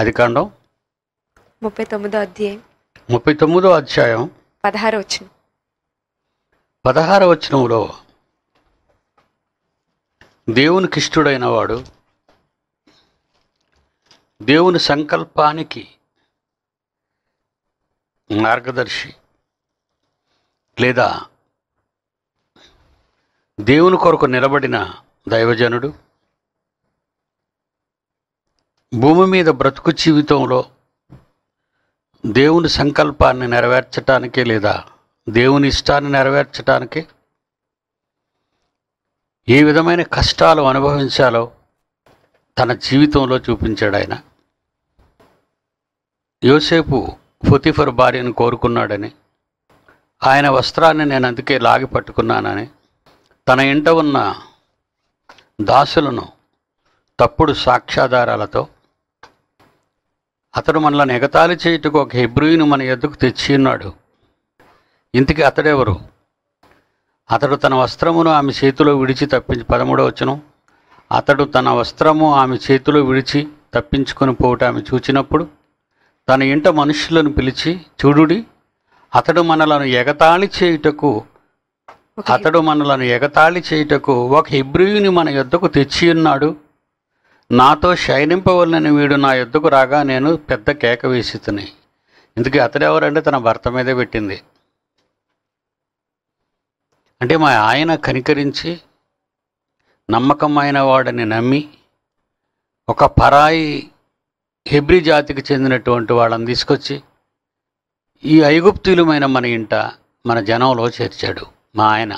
ఆదికాండం ముప్పై తొమ్మిదో అధ్యాయం ముప్పై తొమ్మిదో అధ్యాయం పదహారు వచ్చిన పదహార వచనంలో దేవునికి ఇష్టడైన వాడు దేవుని సంకల్పానికి మార్గదర్శి లేదా దేవుని కొరకు నిలబడిన దైవజనుడు భూమి మీద బ్రతుకు జీవితంలో దేవుని సంకల్పాన్ని నెరవేర్చటానికి లేదా దేవుని ఇష్టాన్ని నెరవేర్చటానికి ఏ విధమైన కష్టాలు అనుభవించాలో తన జీవితంలో చూపించాడు ఆయన యోసేపు ఫుతిఫర్ భార్యను కోరుకున్నాడని ఆయన వస్త్రాన్ని నేను అందుకే లాగి పట్టుకున్నానని తన ఇంట ఉన్న దాసులను తప్పుడు సాక్ష్యాధారాలతో అతడు మనల్ని ఎగతాళి చేయుటకు ఒక హెబ్రూయిను మన ఎద్దుకు తెచ్చి ఉన్నాడు ఇంతకి అతడెవరు అతడు తన వస్త్రమును ఆమె చేతిలో విడిచి తప్పించి పదమూడవ వచ్చును అతడు తన వస్త్రము ఆమె చేతిలో విడిచి తప్పించుకొని పోవట ఆమె చూచినప్పుడు తన ఇంట మనుషులను పిలిచి చూడుడి అతడు మనలను ఎగతాళి చేయుటకు అతడు మనలను ఎగతాళి చేయుటకు ఒక హెబ్రూయిని మన యుద్ధకు తెచ్చి ఉన్నాడు నాతో శయనింపవలనని వీడు నా ఎద్దుకు రాగా నేను పెద్ద కేక వేసితుని ఇందుకు అతడెవరంటే తన భర్త మీదే పెట్టింది అంటే మా ఆయన కనికరించి నమ్మకమైన వాడని నమ్మి ఒక పరాయి హెబ్రి జాతికి చెందినటువంటి వాళ్ళని తీసుకొచ్చి ఈ ఐగుప్తులమైన మన ఇంట మన జనంలో చేర్చాడు మా ఆయన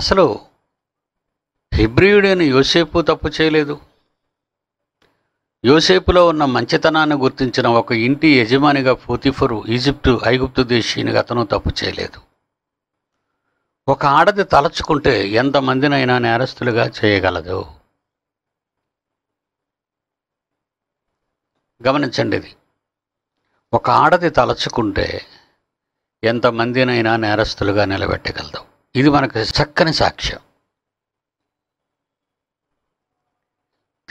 అసలు హిబ్రియుడైన యోసేపు తప్పు చేయలేదు యోసేపులో ఉన్న మంచితనాన్ని గుర్తించిన ఒక ఇంటి యజమానిగా పోతిఫరు ఈజిప్టు ఐగుప్తు దేశీయునిగా అతను తప్పు చేయలేదు ఒక ఆడది తలచుకుంటే ఎంతమందినైనా నేరస్తులుగా చేయగలదు గమనించండి ఇది ఒక ఆడది తలచుకుంటే ఎంతమందినైనా నేరస్తులుగా నిలబెట్టగలదు ఇది మనకు చక్కని సాక్ష్యం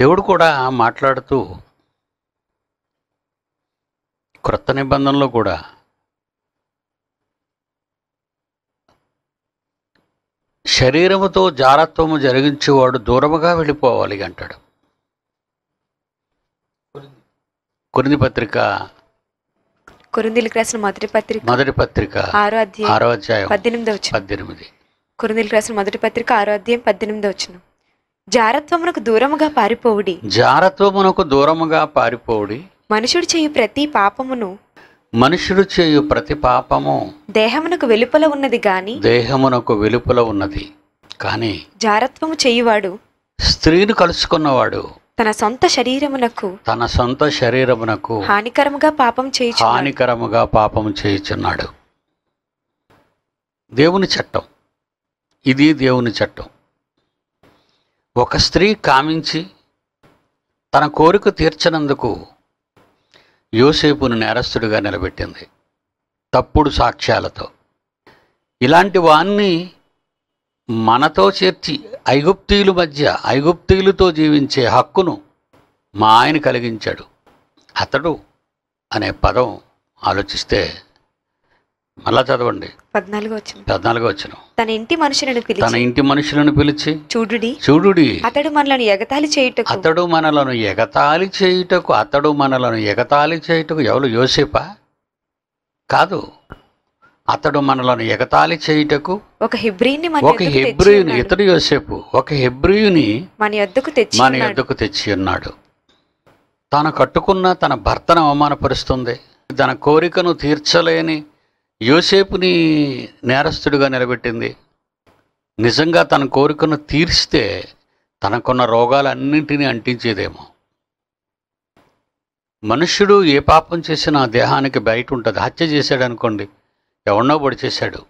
దేవుడు కూడా మాట్లాడుతూ క్రొత్త నిబంధనలో కూడా శరీరముతో జారత్వము జరిగించేవాడు దూరముగా వెళ్ళిపోవాలి అంటాడు కురింది పత్రిక కొరిందీలకు రాసిన మొదటి పత్రిక మొదటి పత్రిక ఆరో అధ్యాయం పద్దెనిమిది వచ్చిన పద్దెనిమిది కొరిందీలకు రాసిన మొదటి పత్రిక ఆరో అధ్యాయం పద్దెనిమిది వచ్చిన జారత్వమునకు దూరముగా పారిపోవుడి జారత్వమునకు దూరముగా పారిపోవుడి మనుషుడు చేయు ప్రతి పాపమును మనుషుడు చేయు ప్రతి పాపము దేహమునకు వెలుపల ఉన్నది గాని దేహమునకు వెలుపల ఉన్నది కానీ జారత్వము చేయువాడు స్త్రీని కలుసుకున్నవాడు తన సొంత శరీరమునకు తన సొంత శరీరమునకు హానికరముగా పాపం చేయి హానికరముగా పాపం చేయుచున్నాడు దేవుని చట్టం ఇది దేవుని చట్టం ఒక స్త్రీ కామించి తన కోరిక తీర్చనందుకు యోసేపును నేరస్తుడిగా నిలబెట్టింది తప్పుడు సాక్ష్యాలతో ఇలాంటి వాణ్ణి మనతో చేర్చి ఐగుప్తీయుల మధ్య ఐగుప్తీయులతో జీవించే హక్కును మా ఆయన కలిగించాడు అతడు అనే పదం ఆలోచిస్తే మళ్ళా చదవండి పద్నాలుగు వచ్చిన పద్నాలుగు వచ్చిన తన ఇంటి మనుషులను పిలిచి తన ఇంటి మనుషులను పిలిచి చూడుడి చూడుడి అతడు మనలను ఎగతాళి చేయుటకు అతడు మనలను ఎగతాళి చేయుటకు అతడు మనలను ఎగతాళి చేయుటకు ఎవరు యోసేపా కాదు అతడు మనలను ఎగతాళి చేయుటకు ఒక హెబ్రిని ఒక హెబ్రియుని ఇతడు యోసేపు ఒక హెబ్రియుని మన యొద్దకు తెచ్చి మన యొద్దకు తెచ్చి ఉన్నాడు తాను కట్టుకున్న తన భర్తను అవమానపరుస్తుంది తన కోరికను తీర్చలేని యోసేపుని నేరస్తుడిగా నిలబెట్టింది నిజంగా తన కోరికను తీర్స్తే తనకున్న రోగాలన్నింటినీ అంటించేదేమో మనుష్యుడు ఏ పాపం చేసినా దేహానికి బయట ఉంటుంది హత్య చేశాడు అనుకోండి ఎవరినో పొడి చేశాడు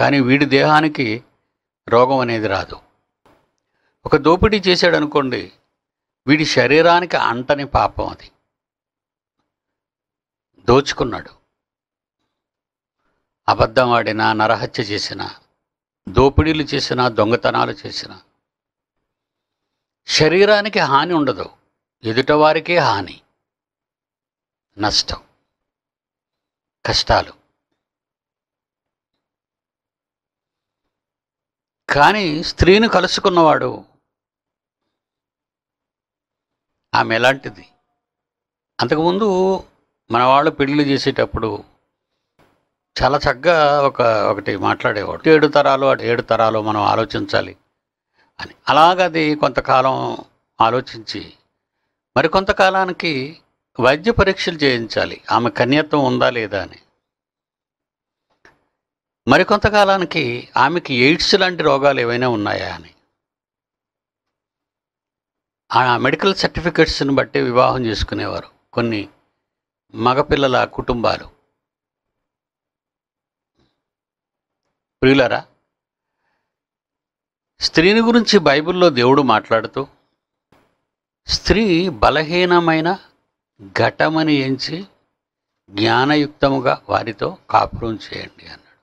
కానీ వీడి దేహానికి రోగం అనేది రాదు ఒక దోపిడీ చేశాడు అనుకోండి వీడి శరీరానికి అంటని పాపం అది దోచుకున్నాడు అబద్ధం ఆడినా నరహత్య చేసిన దోపిడీలు చేసిన దొంగతనాలు చేసిన శరీరానికి హాని ఉండదు ఎదుటవారికే హాని నష్టం కష్టాలు కానీ స్త్రీని కలుసుకున్నవాడు ఆమె ఎలాంటిది అంతకుముందు మన వాళ్ళు పెళ్లి చేసేటప్పుడు చాలా చక్కగా ఒక ఒకటి మాట్లాడేవాడు ఏడు తరాలు అటు ఏడు తరాలు మనం ఆలోచించాలి అని అలాగది కొంతకాలం ఆలోచించి మరికొంతకాలానికి వైద్య పరీక్షలు చేయించాలి ఆమె కన్యత్వం ఉందా లేదా అని మరికొంతకాలానికి ఆమెకి ఎయిడ్స్ లాంటి రోగాలు ఏవైనా ఉన్నాయా అని ఆ మెడికల్ సర్టిఫికెట్స్ని బట్టి వివాహం చేసుకునేవారు కొన్ని మగపిల్లల కుటుంబాలు ప్రియులరా స్త్రీని గురించి బైబిల్లో దేవుడు మాట్లాడుతూ స్త్రీ బలహీనమైన ఘటమని ఎంచి జ్ఞానయుక్తముగా వారితో కాపురం చేయండి అన్నాడు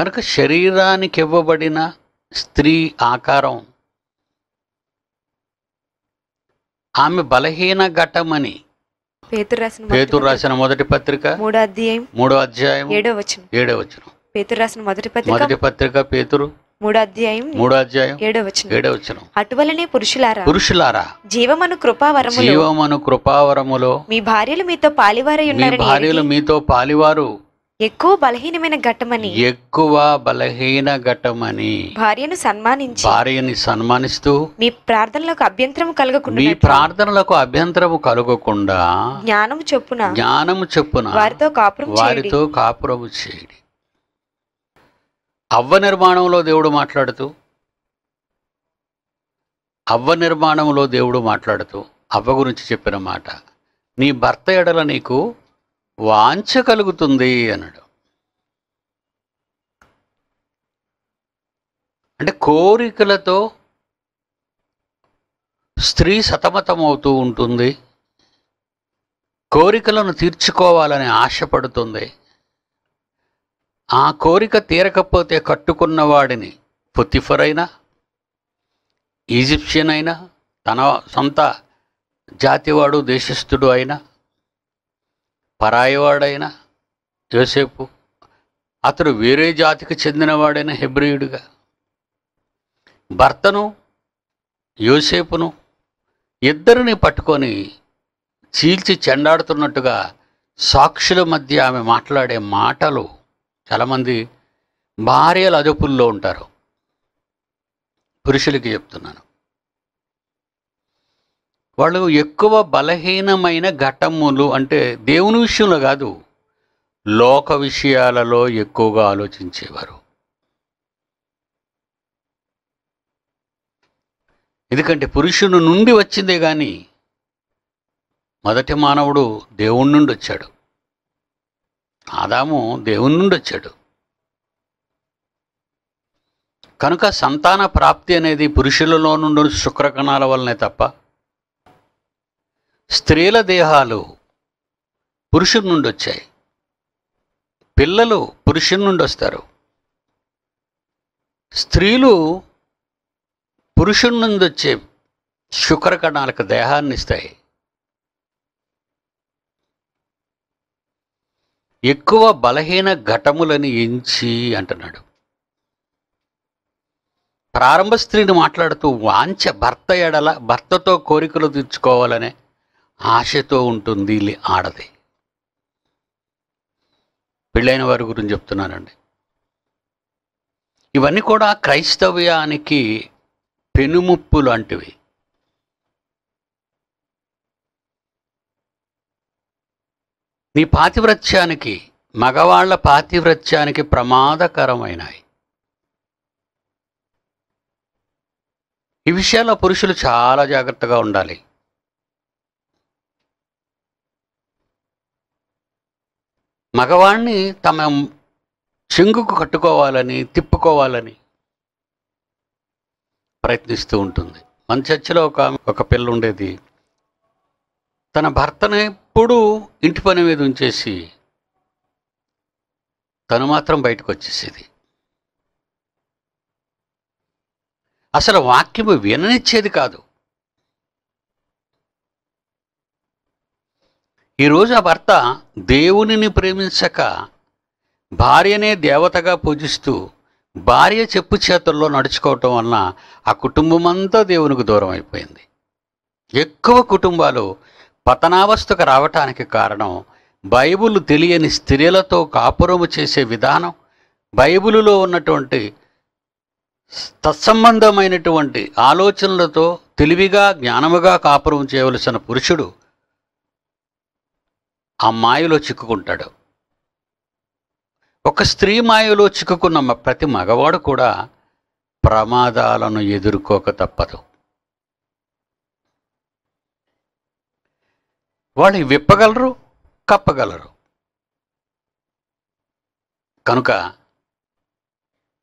కనుక శరీరానికి ఇవ్వబడిన స్త్రీ ఆకారం ఆమె బలహీన ఘటమని పేతురు రాసిన పేతురు రాసిన మొదటి పత్రిక మూడో అధ్యాయం మూడో అధ్యాయం ఏడో వచ్చిన ఏడో వచనం పేతురు రాసిన మొదటి పత్రిక మొదటి పత్రిక పేతురు మూడో అధ్యాయం మూడో అధ్యాయం ఏడో వచ్చిన ఏడో వచ్చిన అటువలనే పురుషులారా పురుషులారా జీవమను కృపావరములో జీవమను కృపావరములో మీ భార్యలు మీతో పాలివారై ఉన్నారని భార్యలు మీతో పాలివారు ఎక్కువ బలహీనమైన ఘటమని ఎక్కువ బలహీన ఘటమని భార్యను సన్మానించి భార్యని సన్మానిస్తూ మీ ప్రార్థనలకు అభ్యంతరం కలగకుండా మీ ప్రార్థనలకు అభ్యంతరము కలగకుండా జ్ఞానం చెప్పున జ్ఞానం చెప్పున వారితో కాపురం వారితో కాపురము చేయడి అవ్వ నిర్మాణంలో దేవుడు మాట్లాడుతూ అవ్వ నిర్మాణంలో దేవుడు మాట్లాడుతూ అవ్వ గురించి చెప్పిన మాట నీ భర్త ఎడల నీకు వాంఛ కలుగుతుంది అన్నాడు అంటే కోరికలతో స్త్రీ సతమతమవుతూ ఉంటుంది కోరికలను తీర్చుకోవాలని ఆశపడుతుంది ఆ కోరిక తీరకపోతే కట్టుకున్న వాడిని పొత్తిఫర్ అయినా ఈజిప్షియన్ అయినా తన సొంత జాతివాడు దేశస్థుడు అయినా పరాయివాడైన యోసేపు అతడు వేరే జాతికి చెందినవాడైన హెబ్రియుడుగా భర్తను యోసేపును ఇద్దరిని పట్టుకొని చీల్చి చెండాడుతున్నట్టుగా సాక్షుల మధ్య ఆమె మాట్లాడే మాటలు చాలామంది భార్యల అదుపుల్లో ఉంటారు పురుషులకి చెప్తున్నాను వాళ్ళు ఎక్కువ బలహీనమైన ఘటములు అంటే దేవుని విషయంలో కాదు లోక విషయాలలో ఎక్కువగా ఆలోచించేవారు ఎందుకంటే పురుషుని నుండి వచ్చిందే కానీ మొదటి మానవుడు దేవుని నుండి వచ్చాడు ఆదాము దేవుని నుండి వచ్చాడు కనుక సంతాన ప్రాప్తి అనేది పురుషులలో నుండి శుక్రకణాల వల్లనే తప్ప స్త్రీల దేహాలు పురుషుడి నుండి వచ్చాయి పిల్లలు పురుషుడి నుండి వస్తారు స్త్రీలు పురుషుడి నుండి వచ్చే శుక్రకణాలకు దేహాన్ని ఇస్తాయి ఎక్కువ బలహీన ఘటములని ఎంచి అంటున్నాడు ప్రారంభ స్త్రీని మాట్లాడుతూ వాంఛ భర్త ఎడల భర్తతో కోరికలు తీర్చుకోవాలనే ఆశతో ఉంటుంది ఆడది పెళ్ళైన వారి గురించి చెప్తున్నానండి ఇవన్నీ కూడా క్రైస్తవ్యానికి పెనుముప్పు లాంటివి నీ పాతివ్రత్యానికి మగవాళ్ల పాతివ్రత్యానికి ప్రమాదకరమైనవి ఈ విషయాల్లో పురుషులు చాలా జాగ్రత్తగా ఉండాలి మగవాణ్ణి తమ చెంగుకు కట్టుకోవాలని తిప్పుకోవాలని ప్రయత్నిస్తూ ఉంటుంది మన చర్చలో ఒక ఒక పిల్ల ఉండేది తన భర్తను ఎప్పుడూ ఇంటి పని మీద ఉంచేసి తను మాత్రం బయటకు వచ్చేసేది అసలు వాక్యము విననిచ్చేది కాదు ఈరోజు ఆ భర్త దేవునిని ప్రేమించక భార్యనే దేవతగా పూజిస్తూ భార్య చెప్పు చేతుల్లో నడుచుకోవటం వలన ఆ కుటుంబం అంతా దేవునికి దూరం అయిపోయింది ఎక్కువ కుటుంబాలు పతనావస్థకు రావటానికి కారణం బైబుల్ తెలియని స్త్రీలతో కాపురము చేసే విధానం బైబిలులో ఉన్నటువంటి తత్సంబంధమైనటువంటి ఆలోచనలతో తెలివిగా జ్ఞానముగా కాపురం చేయవలసిన పురుషుడు ఆ మాయలో చిక్కుకుంటాడు ఒక స్త్రీ మాయలో చిక్కుకున్న ప్రతి మగవాడు కూడా ప్రమాదాలను ఎదుర్కోక తప్పదు వాళ్ళు విప్పగలరు కప్పగలరు కనుక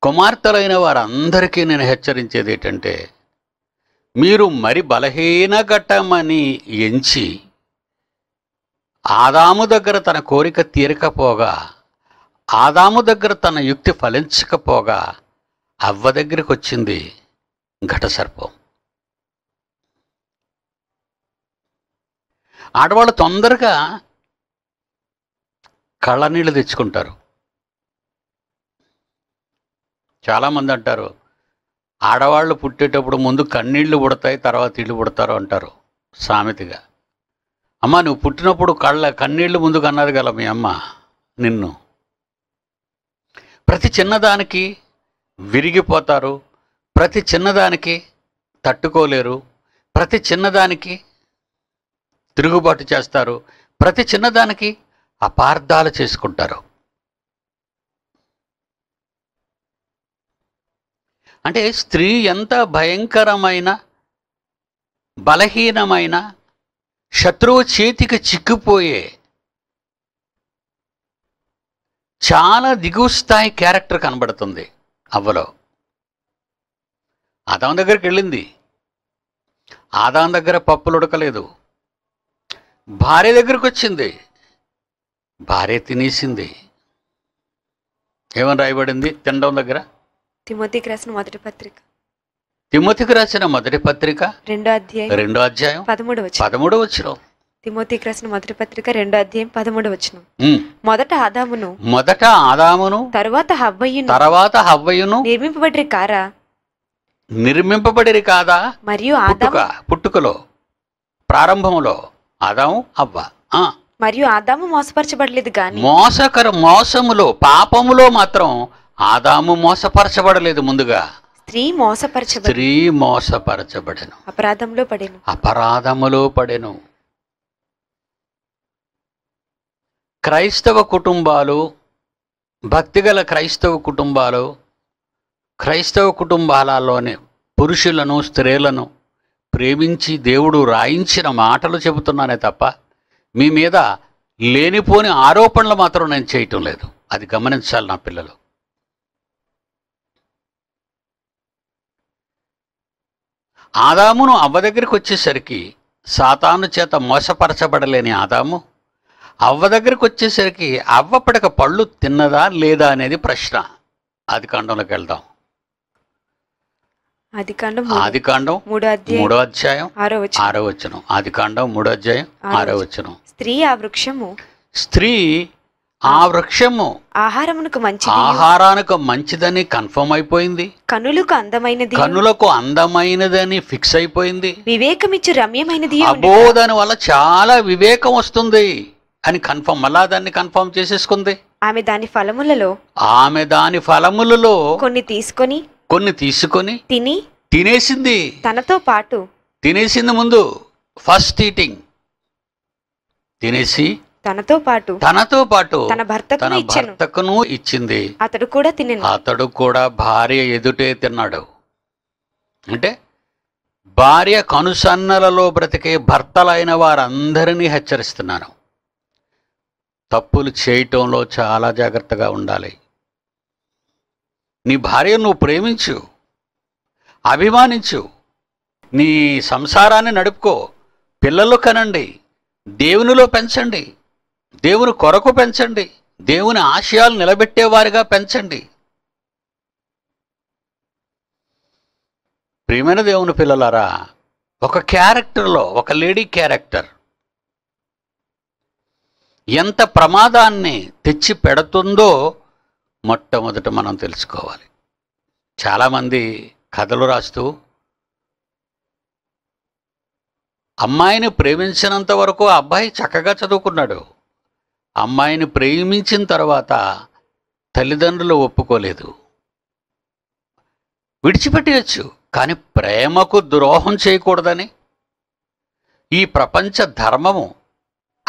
కుమార్తెలైన వారందరికీ నేను హెచ్చరించేది ఏంటంటే మీరు మరి బలహీన ఘట్టమని ఎంచి ఆదాము దగ్గర తన కోరిక తీరకపోగా ఆదాము దగ్గర తన యుక్తి ఫలించకపోగా అవ్వ దగ్గరికి వచ్చింది ఘటసర్పం ఆడవాళ్ళు తొందరగా కళ్ళనీళ్ళు తెచ్చుకుంటారు చాలామంది అంటారు ఆడవాళ్ళు పుట్టేటప్పుడు ముందు కన్నీళ్లు పుడతాయి తర్వాత ఇళ్ళు పుడతారు అంటారు సామెతగా అమ్మ నువ్వు పుట్టినప్పుడు కళ్ళ కన్నీళ్ళు ముందుకు అన్నది గల మీ అమ్మ నిన్ను ప్రతి చిన్నదానికి విరిగిపోతారు ప్రతి చిన్నదానికి తట్టుకోలేరు ప్రతి చిన్నదానికి తిరుగుబాటు చేస్తారు ప్రతి చిన్నదానికి అపార్థాలు చేసుకుంటారు అంటే స్త్రీ ఎంత భయంకరమైన బలహీనమైన శత్రువు చేతికి చిక్కుపోయే చాలా దిగువ స్థాయి క్యారెక్టర్ కనబడుతుంది అవ్వలో ఆదాం దగ్గరికి వెళ్ళింది ఆదాం దగ్గర పప్పులు ఉడకలేదు భార్య దగ్గరికి వచ్చింది భార్య తినేసింది ఏమని రాయబడింది తినడం దగ్గర తిమోతికి రాసిన మొదటి పత్రిక తిమోతికి రాసిన మొదటి పత్రిక రెండో అధ్యాయం రెండో అధ్యాయం పదమూడు వచ్చిన పదమూడు వచ్చిన తిమోతికి రాసిన మొదటి పత్రిక రెండో అధ్యాయం పదమూడు వచ్చిన మొదట ఆదామును మొదట ఆదామును తర్వాత హవ్వయును తర్వాత హవ్వయును నిర్మింపబడి కారా నిర్మింపబడి కాదా మరియు ఆదాము పుట్టుకలో ప్రారంభంలో ఆదాము హవ్వ మరియు ఆదాము మోసపరచబడలేదు కానీ మోసకర మోసములో పాపములో మాత్రం ఆదాము మోసపరచబడలేదు ముందుగా స్త్రీ మోసపరచ స్త్రీ మోసపరచబడెను అపరాధంలో పడెను అపరాధములో పడెను క్రైస్తవ కుటుంబాలు భక్తిగల క్రైస్తవ కుటుంబాలు క్రైస్తవ కుటుంబాలలోనే పురుషులను స్త్రీలను ప్రేమించి దేవుడు రాయించిన మాటలు చెబుతున్నానే తప్ప మీ మీద లేనిపోని ఆరోపణలు మాత్రం నేను చేయటం లేదు అది గమనించాలి నా పిల్లలు ఆదామును అవ్వ దగ్గరికి వచ్చేసరికి సాతాను చేత మోసపరచబడలేని ఆదాము అవ్వ దగ్గరికి వచ్చేసరికి అవ్వ పడక పళ్ళు తిన్నదా లేదా అనేది ప్రశ్న ఆది కాండంలోకి వెళ్దాం ఆది కాండం మూడో అధ్యాయం ఆరో వచనం ఆది కాండం మూడో అధ్యాయం ఆరో వచనం స్త్రీ ఆ వృక్షము స్త్రీ ఆ వృక్షము ఆహారమునకు మంచి ఆహారానికి మంచిదని కన్ఫర్మ్ అయిపోయింది కనులకు అందమైనది కనులకు అందమైనదని ఫిక్స్ అయిపోయింది వివేకమిచ్చు రమ్యమైనది అబ్బో దాని వల్ల చాలా వివేకం వస్తుంది అని కన్ఫర్మ్ మళ్ళా దాన్ని కన్ఫర్మ్ చేసేసుకుంది ఆమె దాని ఫలములలో ఆమె దాని ఫలములలో కొన్ని తీసుకొని కొన్ని తీసుకొని తిని తినేసింది తనతో పాటు తినేసింది ముందు ఫస్ట్ ఈటింగ్ తినేసి తనతో పాటు తనతో పాటు తన భర్తకు భర్తకును ఇచ్చింది అతడు కూడా తిని అతడు కూడా భార్య ఎదుటే తిన్నాడు అంటే భార్య కనుసన్నలలో బ్రతికే భర్తలైన వారందరినీ హెచ్చరిస్తున్నాను తప్పులు చేయటంలో చాలా జాగ్రత్తగా ఉండాలి నీ భార్య నువ్వు ప్రేమించు అభిమానించు నీ సంసారాన్ని నడుపుకో పిల్లలు కనండి దేవునిలో పెంచండి దేవుని కొరకు పెంచండి దేవుని ఆశయాలు నిలబెట్టేవారిగా పెంచండి ప్రియమైన దేవుని పిల్లలారా ఒక క్యారెక్టర్లో ఒక లేడీ క్యారెక్టర్ ఎంత ప్రమాదాన్ని తెచ్చి పెడుతుందో మొట్టమొదట మనం తెలుసుకోవాలి చాలామంది కథలు రాస్తూ అమ్మాయిని ప్రేమించినంత వరకు అబ్బాయి చక్కగా చదువుకున్నాడు అమ్మాయిని ప్రేమించిన తర్వాత తల్లిదండ్రులు ఒప్పుకోలేదు విడిచిపెట్టేయచ్చు కానీ ప్రేమకు ద్రోహం చేయకూడదని ఈ ప్రపంచ ధర్మము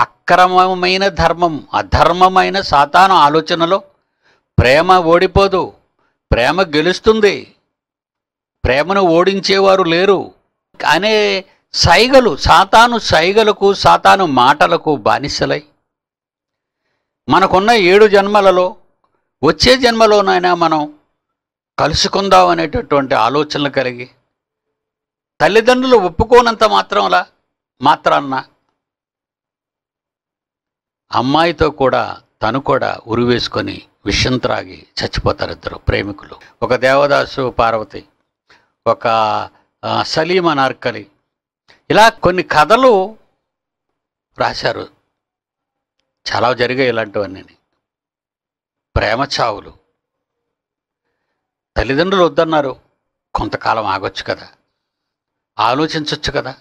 అక్రమమైన ధర్మం అధర్మమైన సాతాను ఆలోచనలో ప్రేమ ఓడిపోదు ప్రేమ గెలుస్తుంది ప్రేమను ఓడించేవారు లేరు అనే సైగలు సాతాను సైగలకు సాతాను మాటలకు బానిసలై మనకున్న ఏడు జన్మలలో వచ్చే జన్మలోనైనా మనం కలుసుకుందాం అనేటటువంటి ఆలోచనలు కలిగి తల్లిదండ్రులు ఒప్పుకోనంత మాత్రంలా మాత్రాన్న అమ్మాయితో కూడా తను కూడా ఉరివేసుకొని విషం త్రాగి చచ్చిపోతారు ఇద్దరు ప్రేమికులు ఒక దేవదాసు పార్వతి ఒక సలీమ నార్కలి ఇలా కొన్ని కథలు రాశారు చాలా జరిగాయి ఇలాంటివన్నీ ప్రేమ చావులు తల్లిదండ్రులు వద్దన్నారు కొంతకాలం ఆగొచ్చు కదా ఆలోచించవచ్చు కదా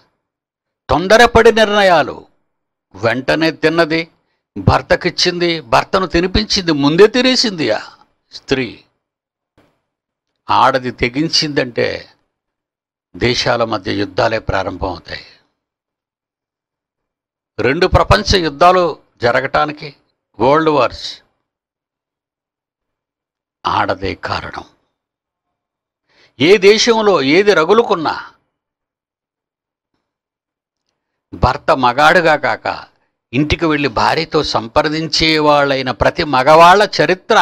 తొందరపడి నిర్ణయాలు వెంటనే తిన్నది భర్తకిచ్చింది భర్తను తినిపించింది ముందే తినేసింది ఆ స్త్రీ ఆడది తెగించిందంటే దేశాల మధ్య యుద్ధాలే ప్రారంభమవుతాయి రెండు ప్రపంచ యుద్ధాలు జరగటానికి వరల్డ్ వార్స్ ఆడదే కారణం ఏ దేశంలో ఏది రగులుకున్నా భర్త మగాడుగా కాక ఇంటికి వెళ్ళి భార్యతో సంప్రదించేవాళ్ళైన ప్రతి మగవాళ్ళ చరిత్ర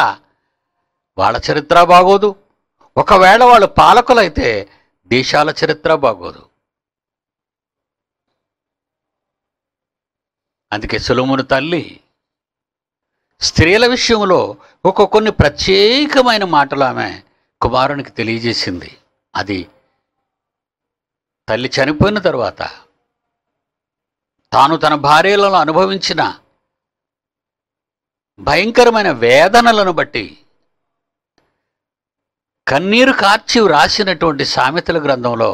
వాళ్ళ చరిత్ర బాగోదు ఒకవేళ వాళ్ళు పాలకులైతే దేశాల చరిత్ర బాగోదు అందుకే సులమును తల్లి స్త్రీల విషయంలో ఒక కొన్ని ప్రత్యేకమైన మాటలు ఆమె కుమారునికి తెలియజేసింది అది తల్లి చనిపోయిన తర్వాత తాను తన భార్యలలో అనుభవించిన భయంకరమైన వేదనలను బట్టి కన్నీరు కార్చి వ్రాసినటువంటి సామెతల గ్రంథంలో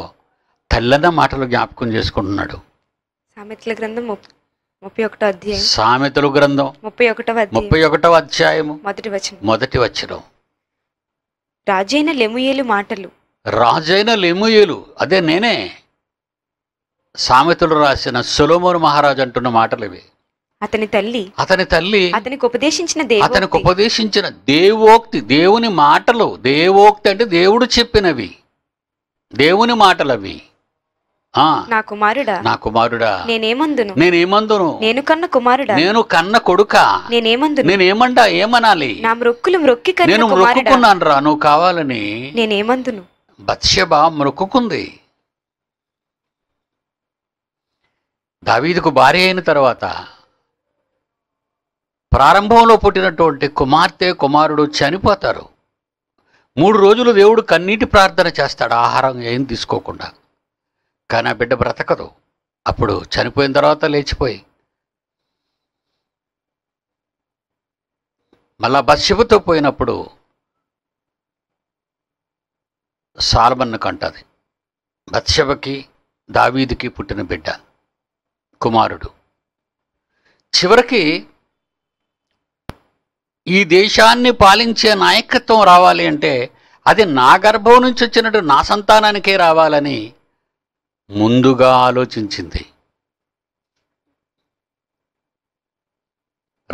తల్లన్న మాటలు జ్ఞాపకం చేసుకుంటున్నాడు సామెతల గ్రంథం ముప్పై ఒకటో అధ్యాయం సామెతలు గ్రంథం ముప్పై ఒకటవ ముప్పై ఒకటవ అధ్యాయము మొదటి వచనం మొదటి వచనం రాజైన లెముయేలు మాటలు రాజైన లెముయేలు అదే నేనే సామెతలు రాసిన సొలోమోను మహారాజు అంటున్న మాటలు ఇవి అతని తల్లి అతని తల్లి అతనికి ఉపదేశించిన అతనికి ఉపదేశించిన దేవోక్తి దేవుని మాటలు దేవోక్తి అంటే దేవుడు చెప్పినవి దేవుని మాటలు అవి నా కుమారుడా నా కుమారుడా నేనేమందును నేనేమందును నేను కన్న కుమారుడా నేను కన్న కొడుక నేనేమందు నేనేమండా ఏమనాలి నా మృక్కులు మృక్కి నేను మృక్కున్నాను రా నువ్వు కావాలని నేనేమందును బత్సెబ మృక్కుంది దావీదుకు భార్య అయిన తర్వాత ప్రారంభంలో పుట్టినటువంటి కుమార్తె కుమారుడు చనిపోతారు మూడు రోజులు దేవుడు కన్నీటి ప్రార్థన చేస్తాడు ఆహారం ఏం తీసుకోకుండా కానీ ఆ బిడ్డ బ్రతకదు అప్పుడు చనిపోయిన తర్వాత లేచిపోయి మళ్ళా బస్సిబుతో పోయినప్పుడు సాల్మన్ను కంటది బత్సెబకి దావీదికి పుట్టిన బిడ్డ కుమారుడు చివరికి ఈ దేశాన్ని పాలించే నాయకత్వం రావాలి అంటే అది నా గర్భం నుంచి వచ్చినట్టు నా సంతానానికే రావాలని ముందుగా ఆలోచించింది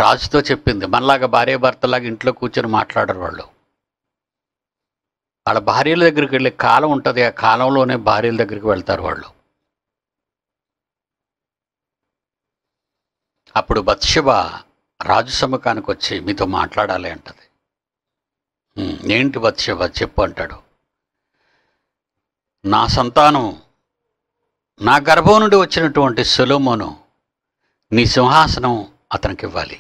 రాజుతో చెప్పింది మనలాగా భార్య భర్తలాగా ఇంట్లో కూర్చొని మాట్లాడరు వాళ్ళు వాళ్ళ భార్యల దగ్గరికి వెళ్ళే కాలం ఉంటుంది ఆ కాలంలోనే భార్యల దగ్గరికి వెళ్తారు వాళ్ళు అప్పుడు బత్షబ రాజు సమకానికి వచ్చి మీతో మాట్లాడాలి అంటది ఏంటి బత్షబ చెప్పు అంటాడు నా సంతానం నా గర్భం నుండి వచ్చినటువంటి సొలోమోను నీ సింహాసనం అతనికి ఇవ్వాలి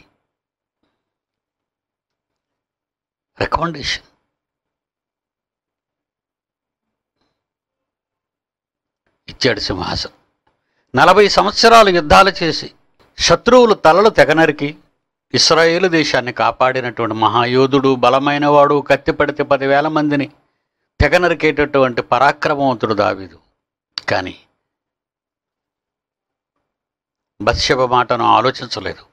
రికమెండేషన్ ఇచ్చాడు సింహాసనం నలభై సంవత్సరాలు యుద్ధాలు చేసి శత్రువులు తలలు తెగనరికి ఇస్రాయేలు దేశాన్ని కాపాడినటువంటి మహాయోధుడు బలమైనవాడు కత్తి పడితే పదివేల మందిని తెగనరికేటటువంటి పరాక్రమవంతుడు దావీదు కానీ బత్సభ మాటను ఆలోచించలేదు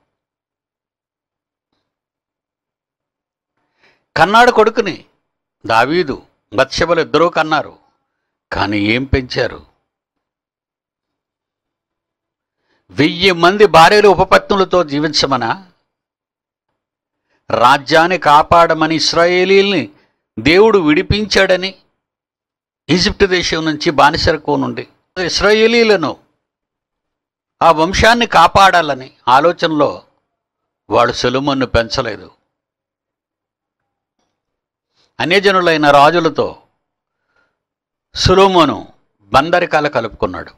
కన్నాడు కొడుకుని దావీదు బత్సభలు ఇద్దరూ కన్నారు కానీ ఏం పెంచారు వెయ్యి మంది భార్యలు ఉపపత్నులతో జీవించమనా రాజ్యాన్ని కాపాడమని ఇస్రాయేలీల్ని దేవుడు విడిపించాడని ఈజిప్ట్ దేశం నుంచి బానిసరకు నుండి ఇస్రాయేలీలను ఆ వంశాన్ని కాపాడాలని ఆలోచనలో వాడు సులుమన్ను పెంచలేదు అన్యజనులైన రాజులతో సులుమను బందరికాల కలుపుకున్నాడు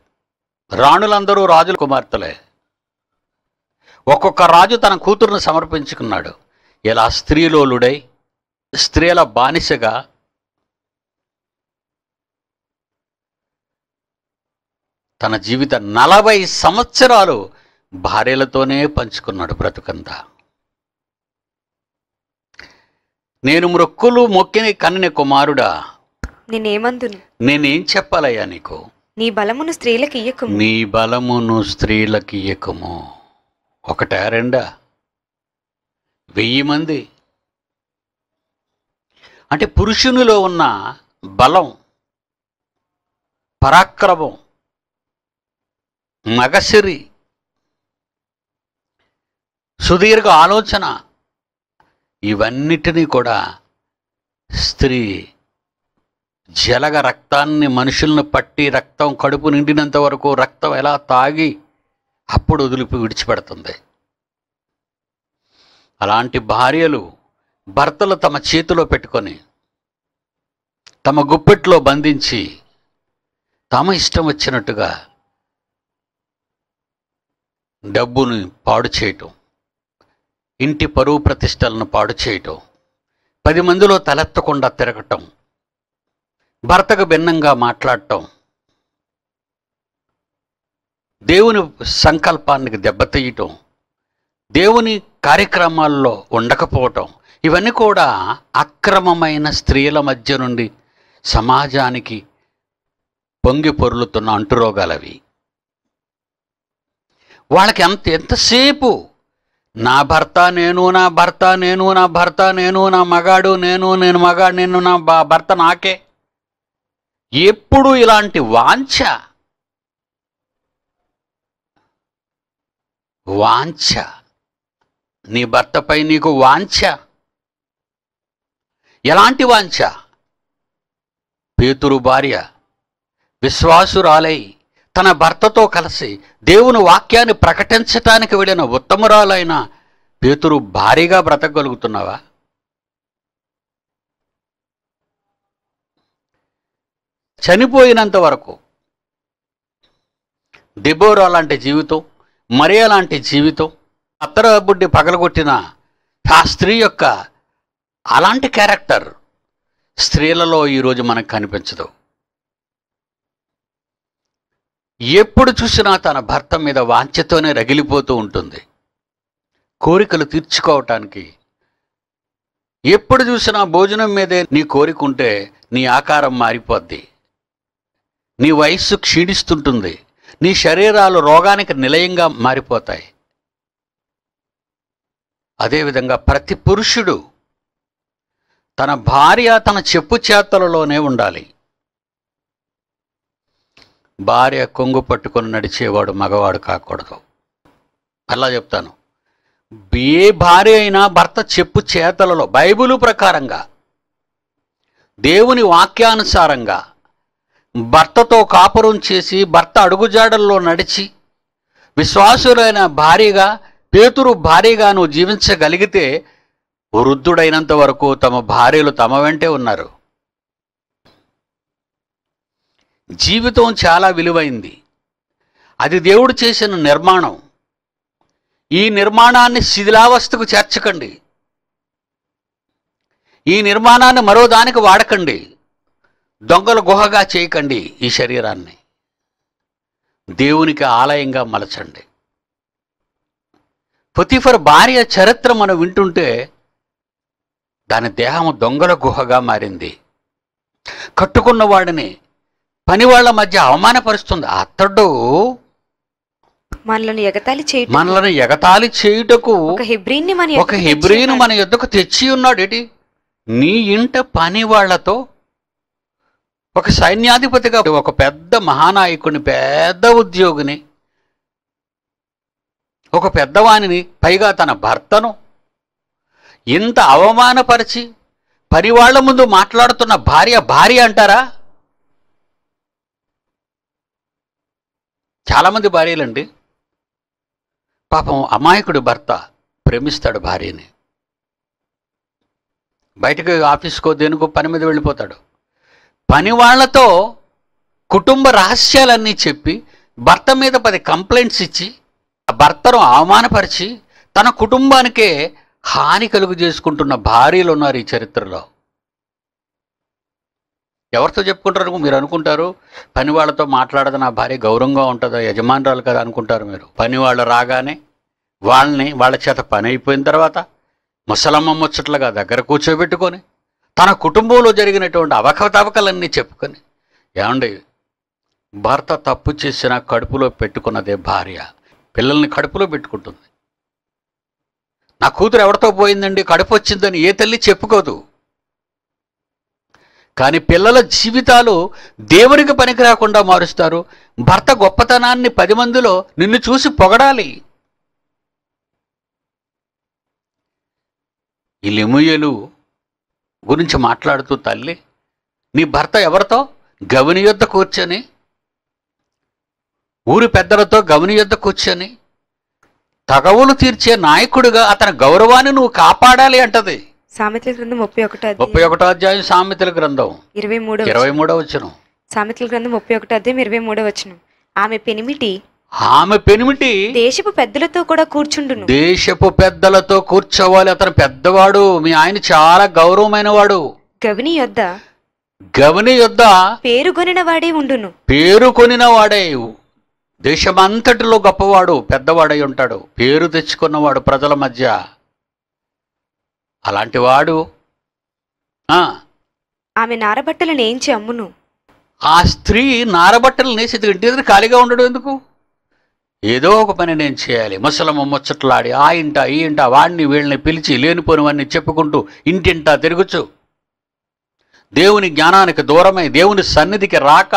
రాణులందరూ రాజుల కుమార్తెలే ఒక్కొక్క రాజు తన కూతురును సమర్పించుకున్నాడు ఇలా స్త్రీలోలుడై స్త్రీల బానిసగా తన జీవిత నలభై సంవత్సరాలు భార్యలతోనే పంచుకున్నాడు బ్రతుకంతా నేను మృక్కులు మొక్కిన కన్నె కుమారుడా నేనేమందును నేనేం చెప్పాలయ్యా నీకు నీ బలమును స్త్రీలకి ఇయ్యకము నీ బలమును స్త్రీలకి ఇయ్యకుము ఒకటా రెండా వెయ్యి మంది అంటే పురుషునిలో ఉన్న బలం పరాక్రమం మగసిరి సుదీర్ఘ ఆలోచన ఇవన్నిటినీ కూడా స్త్రీ జలగ రక్తాన్ని మనుషులను పట్టి రక్తం కడుపు నిండినంత వరకు రక్తం ఎలా తాగి అప్పుడు వదిలిపి విడిచిపెడుతుంది అలాంటి భార్యలు భర్తలు తమ చేతిలో పెట్టుకొని తమ గుప్పెట్లో బంధించి తమ ఇష్టం వచ్చినట్టుగా డబ్బుని పాడు చేయటం ఇంటి పరువు ప్రతిష్టలను పాడు చేయటం పది మందిలో తలెత్తకుండా తిరగటం భర్తకు భిన్నంగా మాట్లాడటం దేవుని సంకల్పానికి దెబ్బతీయటం దేవుని కార్యక్రమాల్లో ఉండకపోవటం ఇవన్నీ కూడా అక్రమమైన స్త్రీల మధ్య నుండి సమాజానికి పొంగి పొరులుతున్న అంటురోగాలవి వాళ్ళకి ఎంత ఎంతసేపు నా భర్త నేను నా భర్త నేను నా భర్త నేను నా మగాడు నేను నేను మగాడు నేను నా భర్త నాకే ఎప్పుడు ఇలాంటి వాంఛ వాంఛ నీ భర్తపై నీకు వాంఛ ఎలాంటి వాంఛ పేతురు భార్య విశ్వాసురాలై తన భర్తతో కలిసి దేవుని వాక్యాన్ని ప్రకటించటానికి వెళ్ళిన ఉత్తమురాలైన పేతురు భారీగా బ్రతకగలుగుతున్నావా చనిపోయినంత వరకు డిబోరా లాంటి జీవితం మరియా లాంటి జీవితం అత్తర బుడ్డి పగలగొట్టిన ఆ స్త్రీ యొక్క అలాంటి క్యారెక్టర్ స్త్రీలలో ఈరోజు మనకు కనిపించదు ఎప్పుడు చూసినా తన భర్త మీద వాంఛతోనే రగిలిపోతూ ఉంటుంది కోరికలు తీర్చుకోవటానికి ఎప్పుడు చూసినా భోజనం మీదే నీ కోరిక ఉంటే నీ ఆకారం మారిపోద్ది నీ వయస్సు క్షీణిస్తుంటుంది నీ శరీరాలు రోగానికి నిలయంగా మారిపోతాయి అదేవిధంగా ప్రతి పురుషుడు తన భార్య తన చెప్పు చేతలలోనే ఉండాలి భార్య కొంగు పట్టుకొని నడిచేవాడు మగవాడు కాకూడదు అలా చెప్తాను ఏ భార్య అయినా భర్త చెప్పు చేతలలో బైబులు ప్రకారంగా దేవుని వాక్యానుసారంగా భర్తతో కాపురం చేసి భర్త అడుగుజాడల్లో నడిచి విశ్వాసులైన భార్యగా పేతురు భార్యగాను నువ్వు జీవించగలిగితే వృద్ధుడైనంత వరకు తమ భార్యలు తమ వెంటే ఉన్నారు జీవితం చాలా విలువైంది అది దేవుడు చేసిన నిర్మాణం ఈ నిర్మాణాన్ని శిథిలావస్థకు చేర్చకండి ఈ నిర్మాణాన్ని మరో దానికి వాడకండి దొంగల గుహగా చేయకండి ఈ శరీరాన్ని దేవునికి ఆలయంగా మలచండి పుతిఫర్ భార్య చరిత్ర మనం వింటుంటే దాని దేహం దొంగల గుహగా మారింది కట్టుకున్న వాడిని పని వాళ్ళ మధ్య అవమానపరుస్తుంది అతడు మనలను ఎగతాళి చేయ మనలను ఎగతాళి చేయుటకు ఒక హెబ్రీని మన ఎద్దుకు యుద్ధకు తెచ్చి ఉన్నాడు ఏంటి నీ ఇంట పని వాళ్లతో ఒక సైన్యాధిపతిగా ఒక పెద్ద మహానాయకుని పెద్ద ఉద్యోగిని ఒక పెద్దవాణిని పైగా తన భర్తను ఇంత అవమానపరిచి పనివాళ్ల ముందు మాట్లాడుతున్న భార్య భార్య అంటారా చాలామంది భార్యలండి పాపం అమాయకుడు భర్త ప్రేమిస్తాడు భార్యని బయటకు ఆఫీస్కో దేనికో పని మీద వెళ్ళిపోతాడు పని వాళ్ళతో కుటుంబ రహస్యాలన్నీ చెప్పి భర్త మీద పది కంప్లైంట్స్ ఇచ్చి ఆ భర్తను అవమానపరిచి తన కుటుంబానికే హాని కలుగు చేసుకుంటున్న భార్యలు ఉన్నారు ఈ చరిత్రలో ఎవరితో చెప్పుకుంటారు మీరు అనుకుంటారు పని వాళ్ళతో మాట్లాడదు నా భార్య గౌరవంగా ఉంటుందో యజమానురాలు కదా అనుకుంటారు మీరు పని వాళ్ళు రాగానే వాళ్ళని వాళ్ళ చేత పని అయిపోయిన తర్వాత ముసలమ్మ ముచ్చట్లుగా దగ్గర కూర్చోబెట్టుకొని తన కుటుంబంలో జరిగినటువంటి అవకతవకలన్నీ చెప్పుకొని ఏమండి భర్త తప్పు చేసిన కడుపులో పెట్టుకున్నదే భార్య పిల్లల్ని కడుపులో పెట్టుకుంటుంది నా కూతురు ఎవరితో పోయిందండి కడుపు వచ్చిందని ఏ తల్లి చెప్పుకోదు కానీ పిల్లల జీవితాలు దేవునికి పనికి రాకుండా మారుస్తారు భర్త గొప్పతనాన్ని పది మందిలో నిన్ను చూసి పొగడాలి ఈ లెముయలు గురించి మాట్లాడుతూ తల్లి నీ భర్త ఎవరితో గవిని యొద్ద కూర్చొని ఊరి పెద్దలతో గవిని యొద్ద కూర్చొని తగవులు తీర్చే నాయకుడిగా అతని గౌరవాన్ని నువ్వు కాపాడాలి అంటది సామెతల గ్రంథం ముప్పై ఒకటో ముప్పై ఒకటో అధ్యాయం సామెతల గ్రంథం ఇరవై మూడో ఇరవై మూడో వచ్చిన సామెతల గ్రంథం ముప్పై ఒకటో అధ్యాయం ఇరవై మూడో వచ్చిన ఆమె పెనిమిటి ఆమె పెనిమిటి దేశపు పెద్దలతో కూడా కూర్చుండును దేశపు పెద్దలతో కూర్చోవాలి అతను పెద్దవాడు మీ ఆయన చాలా గౌరవమైన వాడు గవిని యొద్ద గవిని యొద్ద పేరు కొనిన వాడే ఉండును పేరు కొనిన వాడే దేశమంతటిలో గొప్పవాడు పెద్దవాడై ఉంటాడు పేరు తెచ్చుకున్నవాడు ప్రజల మధ్య అలాంటివాడు ఆమె నారబట్టలు నేయించి అమ్మును ఆ స్త్రీ నారబట్టలు నేసి ఇంటి ఖాళీగా ఉండడం ఎందుకు ఏదో ఒక పని నేను చేయాలి ముసలమ్మ ముచ్చట్లాడి ఆ ఇంట ఈ ఇంట వాడిని వీళ్ళని పిలిచి లేనిపోనివన్నీ చెప్పుకుంటూ ఇంటింటా తిరగచ్చు దేవుని జ్ఞానానికి దూరమై దేవుని సన్నిధికి రాక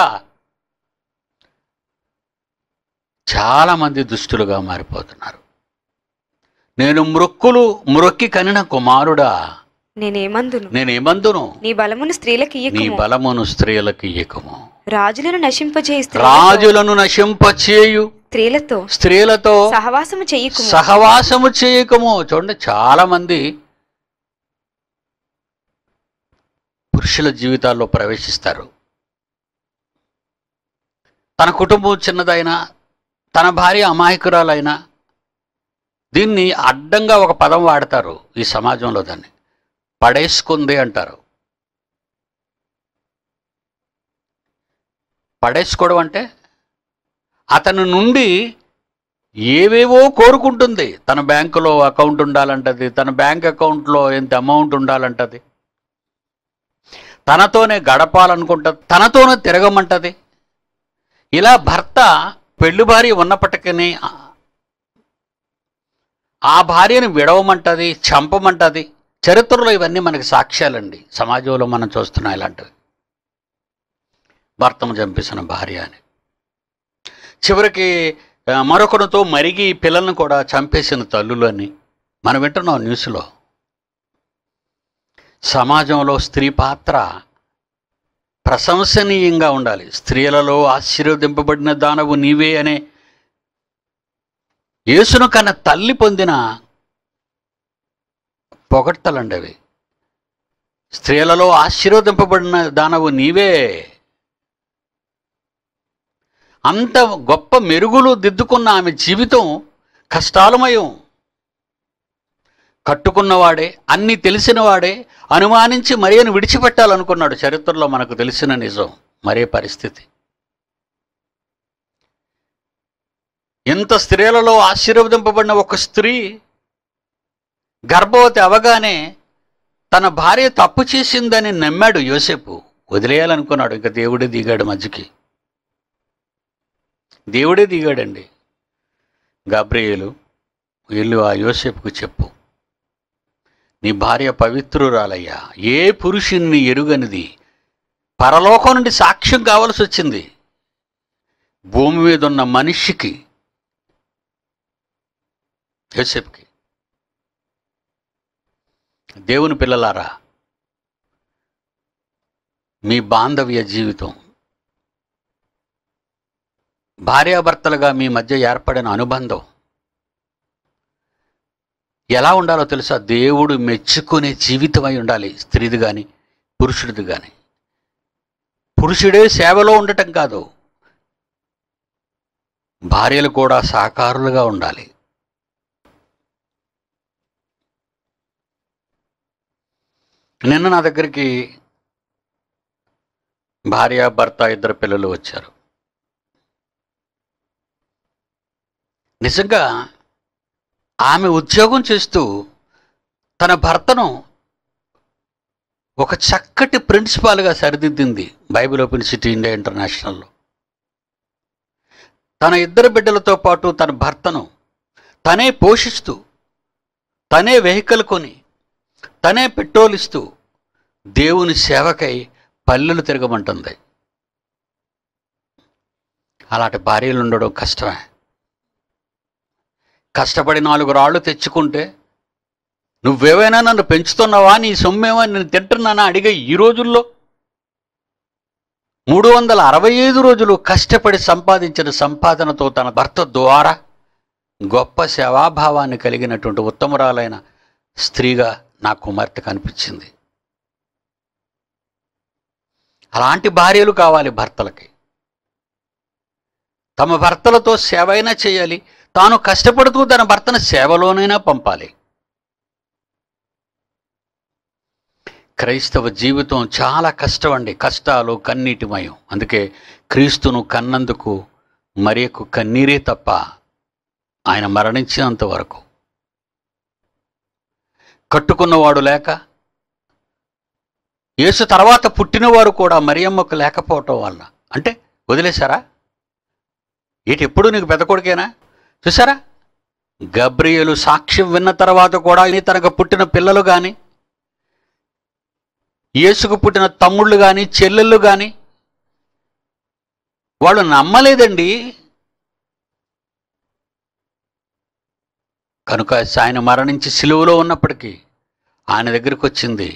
చాలామంది దుష్టులుగా మారిపోతున్నారు నేను మృక్కులు మృక్కి కనిన కుమారుడా నేనేమందును నేనేమందును నీ బలమును స్త్రీలకు నీ బలమును స్త్రీలకు ఇయ్యకము రాజులను నశింపజేయి రాజులను నశింపచేయు స్త్రీలతో స్త్రీలతో సహవాసము చేయకు సహవాసము చేయకము చూడండి చాలా మంది పురుషుల జీవితాల్లో ప్రవేశిస్తారు తన కుటుంబం చిన్నదైనా తన భార్య అమాయకురాలైనా దీన్ని అడ్డంగా ఒక పదం వాడతారు ఈ సమాజంలో దాన్ని పడేసుకుంది అంటారు పడేసుకోవడం అంటే అతని నుండి ఏవేవో కోరుకుంటుంది తన బ్యాంకులో అకౌంట్ ఉండాలంటది తన బ్యాంక్ అకౌంట్లో ఎంత అమౌంట్ ఉండాలంటది తనతోనే గడపాలనుకుంటుంది తనతోనే తిరగమంటది ఇలా భర్త పెళ్లి భార్య ఉన్నప్పటికీ ఆ భార్యను విడవమంటది చంపమంటది చరిత్రలో ఇవన్నీ మనకి సాక్ష్యాలండి సమాజంలో మనం చూస్తున్నాం ఇలాంటివి భర్తను చంపేసిన భార్య అని చివరికి మరొకరితో మరిగి పిల్లలను కూడా చంపేసిన తల్లులని మనం వింటున్నాం న్యూస్లో సమాజంలో స్త్రీ పాత్ర ప్రశంసనీయంగా ఉండాలి స్త్రీలలో ఆశీర్వదింపబడిన దానవు నీవే అనే యేసును కన్న తల్లి పొందిన పొగడ్తలండి అవి స్త్రీలలో ఆశీర్వదింపబడిన దానవు నీవే అంత గొప్ప మెరుగులు దిద్దుకున్న ఆమె జీవితం కష్టాలమయం కట్టుకున్నవాడే అన్ని తెలిసినవాడే అనుమానించి మరియను విడిచిపెట్టాలనుకున్నాడు చరిత్రలో మనకు తెలిసిన నిజం మరే పరిస్థితి ఇంత స్త్రీలలో ఆశీర్వదింపబడిన ఒక స్త్రీ గర్భవతి అవగానే తన భార్య తప్పు చేసిందని నమ్మాడు యోసేపు వదిలేయాలనుకున్నాడు ఇంకా దేవుడే దిగాడు మధ్యకి దేవుడే దిగాడండి గాబ్రియేలు వీళ్ళు ఆ యోసేపుకు చెప్పు నీ భార్య పవిత్రురాలయ్యా ఏ పురుషుణ్ణి ఎరుగనిది పరలోకం నుండి సాక్ష్యం కావాల్సి వచ్చింది భూమి మీద ఉన్న మనిషికి యోసేపుకి దేవుని పిల్లలారా మీ బాంధవ్య జీవితం భార్యాభర్తలుగా మీ మధ్య ఏర్పడిన అనుబంధం ఎలా ఉండాలో తెలుసా దేవుడు మెచ్చుకునే జీవితమై ఉండాలి స్త్రీది కానీ పురుషుడిది కానీ పురుషుడే సేవలో ఉండటం కాదు భార్యలు కూడా సహకారులుగా ఉండాలి నిన్న నా దగ్గరికి భార్య భర్త ఇద్దరు పిల్లలు వచ్చారు నిజంగా ఆమె ఉద్యోగం చేస్తూ తన భర్తను ఒక చక్కటి ప్రిన్సిపాల్గా సరిదిద్దింది బైబిల్ ఓపెన్ సిటీ ఇండియా ఇంటర్నేషనల్లో తన ఇద్దరు బిడ్డలతో పాటు తన భర్తను తనే పోషిస్తూ తనే వెహికల్ కొని తనే పెట్రోల్ ఇస్తూ దేవుని సేవకై పల్లెలు తిరగమంటుంది అలాంటి భార్యలు ఉండడం కష్టమే కష్టపడి నాలుగు రాళ్ళు తెచ్చుకుంటే నువ్వేవైనా నన్ను పెంచుతున్నావా నీ సొమ్మేమో నేను తింటున్నానా అడిగే ఈ రోజుల్లో మూడు వందల అరవై ఐదు రోజులు కష్టపడి సంపాదించిన సంపాదనతో తన భర్త ద్వారా గొప్ప సేవాభావాన్ని కలిగినటువంటి ఉత్తమరాలైన స్త్రీగా నా కుమార్తె కనిపించింది అలాంటి భార్యలు కావాలి భర్తలకి తమ భర్తలతో సేవ అయినా చేయాలి తాను కష్టపడుతూ తన భర్తను సేవలోనైనా పంపాలి క్రైస్తవ జీవితం చాలా కష్టం అండి కష్టాలు కన్నీటిమయం అందుకే క్రీస్తును కన్నందుకు మరి కన్నీరే తప్ప ఆయన మరణించినంత వరకు కట్టుకున్నవాడు లేక యేసు తర్వాత పుట్టినవారు కూడా మరియమ్మకు లేకపోవటం వల్ల అంటే వదిలేశారా ఏటి ఎప్పుడు నీకు పెద్ద కొడుకేనా చూసారా గబ్రియలు సాక్ష్యం విన్న తర్వాత కూడా తనకు పుట్టిన పిల్లలు కానీ యేసుకు పుట్టిన తమ్ముళ్ళు కానీ చెల్లెళ్ళు కానీ వాళ్ళు నమ్మలేదండి కనుక ఆయన మరణించి సిలువలో ఉన్నప్పటికీ ఆయన దగ్గరికి వచ్చింది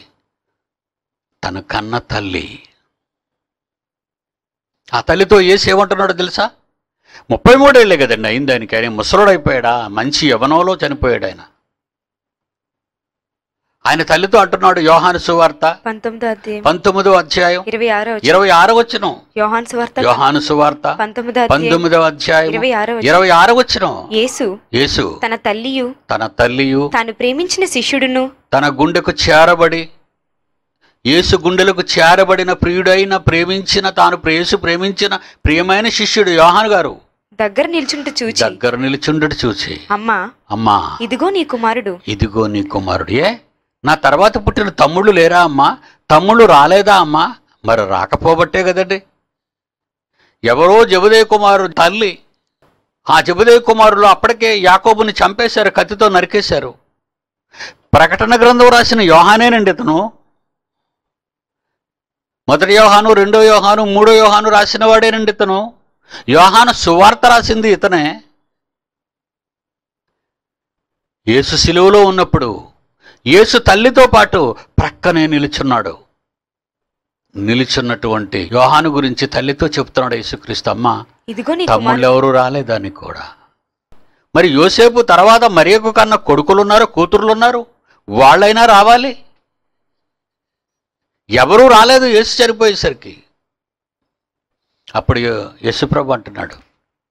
తన కన్న తల్లి ఆ తల్లితో ఏసేమంటున్నాడో తెలుసా ముప్పై మూడేళ్ళే కదండి అయింది ఆయనకి ఆయన ముసలుడైపోయాడా మంచి యవనంలో చనిపోయాడు ఆయన ఆయన తల్లితో అంటున్నాడు యోహాను సువార్త పంతొమ్మిదో అధ్యాయం ఇరవై ఆరో వచ్చిన యోహాను సువార్త పంతొమ్మిదో అధ్యాయం ఇరవై ఆరో వచ్చిన తన తల్లియు తన తల్లియు తాను ప్రేమించిన శిష్యుడును తన గుండెకు చేరబడి యేసు గుండెలకు చేరబడిన ప్రియుడైన ప్రేమించిన తాను ప్రేసు ప్రేమించిన ప్రియమైన శిష్యుడు యోహాను గారు దగ్గర నిల్చుంట చూచి దగ్గర నిల్చుండు చూచి అమ్మా అమ్మా ఇదిగో నీ కుమారుడు ఇదిగో నీ కుమారుడు ఏ నా తర్వాత పుట్టిన తమ్ముళ్ళు లేరా అమ్మా తమ్ముళ్ళు రాలేదా అమ్మా మరి రాకపోబట్టే కదండి ఎవరో జబుదయ కుమారు తల్లి ఆ జబుదయ కుమారులు అప్పటికే యాకోబుని చంపేశారు కత్తితో నరికేశారు ప్రకటన గ్రంథం రాసిన యోహానేనండి ఇతను మొదటి యోహాను రెండో యోహాను మూడో యోహాను రాసిన వాడేనండి ఇతను యోహాను సువార్త రాసింది ఇతనే యేసు శిలువలో ఉన్నప్పుడు యేసు తల్లితో పాటు ప్రక్కనే నిలుచున్నాడు నిలుచున్నటువంటి యోహాను గురించి తల్లితో చెప్తున్నాడు యేసుక్రీస్తు అమ్మ తమ్ముళ్ళు ఎవరు రాలేదని కూడా మరి యోసేపు తర్వాత మరి ఒక కన్నా కొడుకులున్నారు కూతుర్లున్నారు వాళ్ళైనా రావాలి ఎవరూ రాలేదు యేసు చనిపోయేసరికి అప్పుడు యశుప్రభు అంటున్నాడు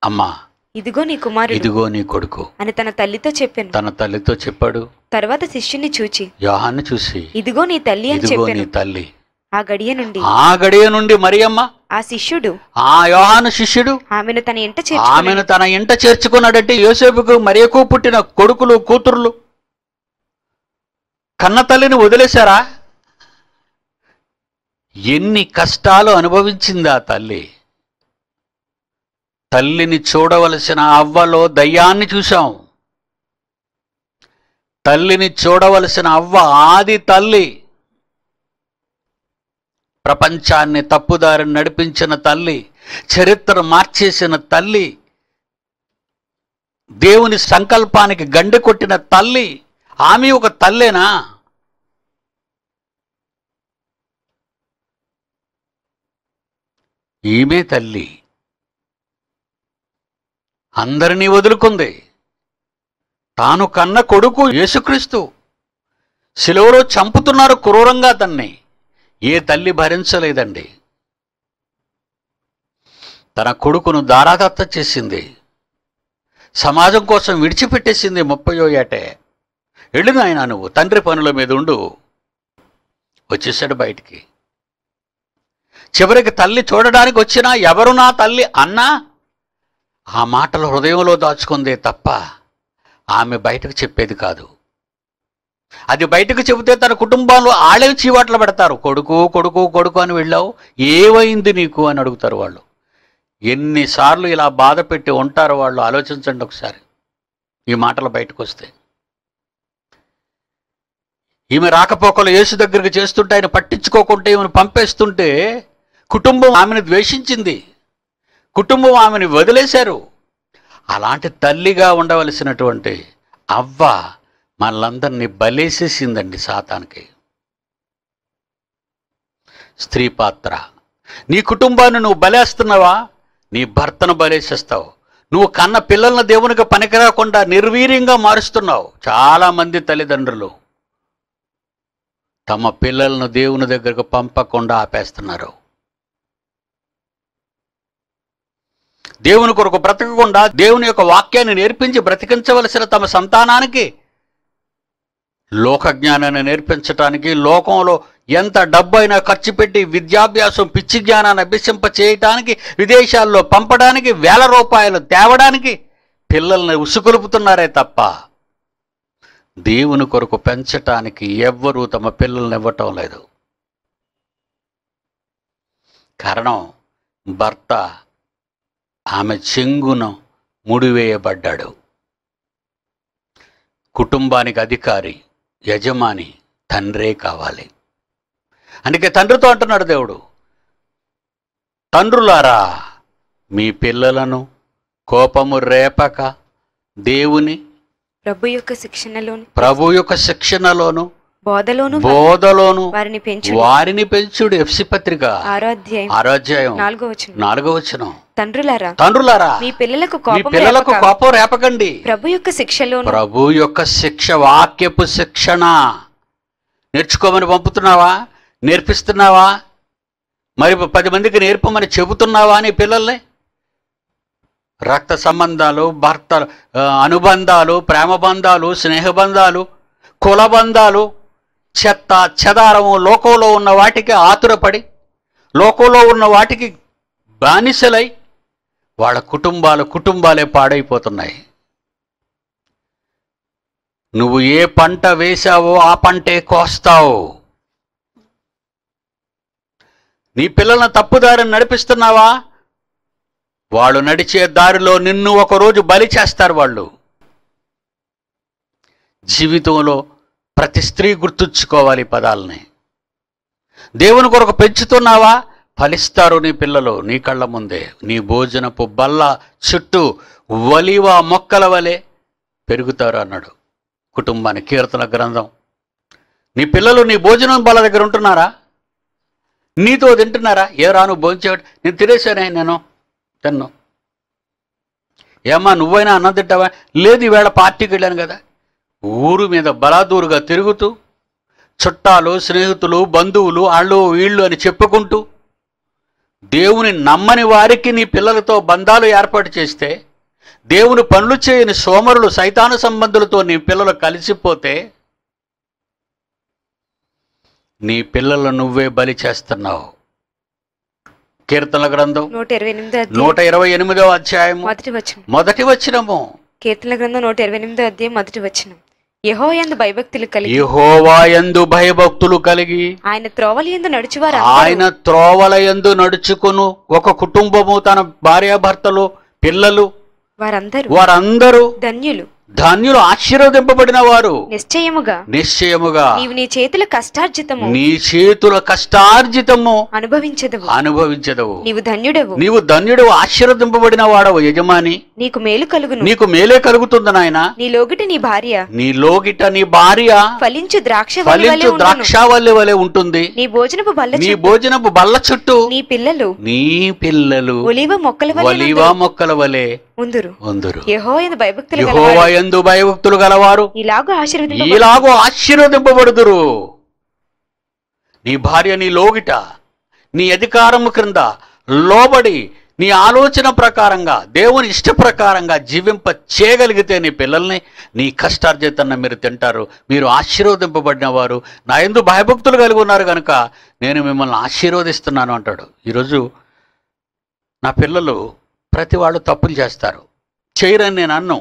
అమ్మా ఇదిగో నీ కుమారుడు ఇదిగో నీ కొడుకు అని తన తల్లితో చెప్పాను తన తల్లితో చెప్పాడు తర్వాత శిష్యుని చూచి యోహాన్ని చూసి ఇదిగో నీ తల్లి అని చెప్పి నీ తల్లి ఆ గడియ నుండి ఆ గడియ నుండి మరియమ్మ ఆ శిష్యుడు ఆ యోహాను శిష్యుడు ఆమెను తన ఇంట ఆమెను తన ఇంట చేర్చుకున్నాడంటే యోసేపుకు మరియకు పుట్టిన కొడుకులు కూతుర్లు కన్న తల్లిని వదిలేశారా ఎన్ని కష్టాలు అనుభవించిందా తల్లి తల్లిని చూడవలసిన అవ్వలో దయ్యాన్ని చూశాం తల్లిని చూడవలసిన అవ్వ ఆది తల్లి ప్రపంచాన్ని తప్పుదారి నడిపించిన తల్లి చరిత్ర మార్చేసిన తల్లి దేవుని సంకల్పానికి గండి కొట్టిన తల్లి ఆమె ఒక తల్లేనా ఈమె తల్లి అందరినీ వదులుకుంది తాను కన్న కొడుకు యేసుక్రీస్తు సెలవులో చంపుతున్నారు క్రూరంగా తన్ని ఏ తల్లి భరించలేదండి తన కొడుకును దారాదత్త చేసింది సమాజం కోసం విడిచిపెట్టేసింది ముప్పయో ఏటే వెళ్ళు నాయన నువ్వు తండ్రి పనుల మీద ఉండు వచ్చేసాడు బయటికి చివరికి తల్లి చూడడానికి వచ్చినా ఎవరు నా తల్లి అన్నా ఆ మాటలు హృదయంలో దాచుకుందే తప్ప ఆమె బయటకు చెప్పేది కాదు అది బయటకు చెబితే తన కుటుంబంలో ఆడే చీవాట్లు పెడతారు కొడుకు కొడుకు కొడుకు అని వెళ్ళావు ఏమైంది నీకు అని అడుగుతారు వాళ్ళు ఎన్నిసార్లు ఇలా బాధ పెట్టి ఉంటారు వాళ్ళు ఆలోచించండి ఒకసారి ఈ మాటలు బయటకు వస్తే ఈమె రాకపోకలు యేసు దగ్గరికి చేస్తుంటే ఆయన పట్టించుకోకుంటే ఈమెను పంపేస్తుంటే కుటుంబం ఆమెను ద్వేషించింది కుటుంబం ఆమెని వదిలేశారు అలాంటి తల్లిగా ఉండవలసినటువంటి అవ్వ మనలందరినీ బలేసేసిందండి సాతానికి స్త్రీ పాత్ర నీ కుటుంబాన్ని నువ్వు బలేస్తున్నావా నీ భర్తను బలేసేస్తావు నువ్వు కన్న పిల్లలను దేవునికి పనికిరాకుండా నిర్వీర్యంగా మారుస్తున్నావు చాలామంది తల్లిదండ్రులు తమ పిల్లలను దేవుని దగ్గరకు పంపకుండా ఆపేస్తున్నారు దేవుని కొరకు బ్రతకకుండా దేవుని యొక్క వాక్యాన్ని నేర్పించి బ్రతికించవలసిన తమ సంతానానికి లోక జ్ఞానాన్ని నేర్పించటానికి లోకంలో ఎంత డబ్బైనా ఖర్చు పెట్టి విద్యాభ్యాసం పిచ్చి జ్ఞానాన్ని అభ్యసింప చేయటానికి విదేశాల్లో పంపడానికి వేల రూపాయలు తేవడానికి పిల్లల్ని ఉసుకొలుపుతున్నారే తప్ప దేవుని కొరకు పెంచటానికి ఎవ్వరూ తమ పిల్లల్ని ఇవ్వటం లేదు కారణం భర్త ఆమె చెంగును ముడివేయబడ్డాడు కుటుంబానికి అధికారి యజమాని తండ్రే కావాలి అందుకే తండ్రితో అంటున్నాడు దేవుడు తండ్రులారా మీ పిల్లలను కోపము రేపక దేవుని ప్రభు యొక్క శిక్షణలోను ప్రభు యొక్క శిక్షణలోను బోధలోను వారిని పెంచు వారిని పెంచుడు ఎఫ్సి పత్రిక ఆరాధ్యాయం ఆరాధ్యాయం నాలుగో వచ్చిన నాలుగో వచ్చిన తండ్రులారా తండ్రులారా మీ పిల్లలకు కోపం పిల్లలకు కోపం రేపకండి ప్రభు యొక్క శిక్షలో ప్రభు యొక్క శిక్ష వాక్యపు శిక్షణ నేర్చుకోమని పంపుతున్నావా నేర్పిస్తున్నావా మరి పది మందికి నేర్పమని చెబుతున్నావా అని పిల్లల్ని రక్త సంబంధాలు భర్త అనుబంధాలు ప్రేమ బంధాలు స్నేహ బంధాలు కుల బంధాలు చెత్త చెదారము లోకంలో ఉన్న వాటికి ఆతురపడి లోకంలో ఉన్న వాటికి బానిసలై వాళ్ళ కుటుంబాలు కుటుంబాలే పాడైపోతున్నాయి నువ్వు ఏ పంట వేశావో ఆ పంటే కోస్తావు నీ పిల్లలను తప్పుదారిని నడిపిస్తున్నావా వాళ్ళు నడిచే దారిలో నిన్ను ఒకరోజు బలి చేస్తారు వాళ్ళు జీవితంలో ప్రతి స్త్రీ గుర్తుంచుకోవాలి పదాలని దేవుని కొరకు పెంచుతున్నావా ఫలిస్తారు నీ పిల్లలు నీ కళ్ళ ముందే నీ భోజనపు బల్ల చుట్టూ వలివా మొక్కల వలె పెరుగుతారు అన్నాడు కుటుంబాన్ని కీర్తన గ్రంథం నీ పిల్లలు నీ భోజనం బల్ల దగ్గర ఉంటున్నారా నీతో తింటున్నారా ఏ రాను భోజనం నేను తినేసానే నేను తిన్నాను ఏమ్మా నువ్వైనా అన్నం తింటావా లేదు ఈవేళ పార్టీకి వెళ్ళాను కదా ఊరు మీద బలాదూరుగా తిరుగుతూ చుట్టాలు స్నేహితులు బంధువులు వాళ్ళు వీళ్ళు అని చెప్పుకుంటూ దేవుని నమ్మని వారికి నీ పిల్లలతో బంధాలు ఏర్పాటు చేస్తే దేవుని పనులు చేయని సోమరులు సైతాను సంబంధులతో నీ పిల్లలు కలిసిపోతే నీ పిల్లలు నువ్వే బలి చేస్తున్నావు కీర్తన గ్రంథం నూట ఇరవై ఎనిమిదవ అధ్యాయం మొదటి వచ్చిన మొదటి వచనము కీర్తన గ్రంథం నూట ఇరవై ఎనిమిదో అధ్యాయం మొదటి వచ్చినం యహోయందు భయభక్తులు కలిగి యహోవాయందు భయభక్తులు కలిగి ఆయన త్రోవలయందు నడుచువారు ఆయన ఎందు నడుచుకును ఒక కుటుంబము తన భార్యాభర్తలు పిల్లలు వారందరూ వారందరూ ధన్యులు ధాన్యులు ఆశీర్వదింపబడిన వారు నిశ్చయముగా నిశ్చయముగా నీ చేతుల కష్టార్జితము నీ చేతుల కష్టార్జితము అనుభవించదు అనుభవించదవు నీవు ధన్యుడవు నీవు ధన్యుడు ఆశీర్వదింపబడిన వాడవు యజమాని నీకు మేలు కలుగు నీకు మేలే కలుగుతుంది నాయన నీ లోగిట నీ భార్య నీ లోగిట నీ భార్య ఫలించు ద్రాక్ష ఫలించు ద్రాక్ష వల్లే వలె ఉంటుంది నీ భోజనపు బల్ల నీ భోజనపు బల్ల చుట్టూ నీ పిల్లలు నీ పిల్లలు ఒలివ మొక్కల ఒలివ మొక్కల వలె భయభక్తులు గలవారు ఇలాగో ఆశీర్వదింపబడుదురు నీ భార్య నీ లోగిట నీ అధికారము క్రింద లోబడి నీ ఆలోచన ప్రకారంగా దేవుని ఇష్ట ప్రకారంగా జీవింప చేయగలిగితే నీ పిల్లల్ని నీ కష్టార్జితన్న మీరు తింటారు మీరు ఆశీర్వదింపబడిన వారు నా ఎందు భయభక్తులు కలిగి ఉన్నారు కనుక నేను మిమ్మల్ని ఆశీర్వదిస్తున్నాను అంటాడు ఈరోజు నా పిల్లలు ప్రతి వాళ్ళు తప్పులు చేస్తారు చేయరని నేను అన్ను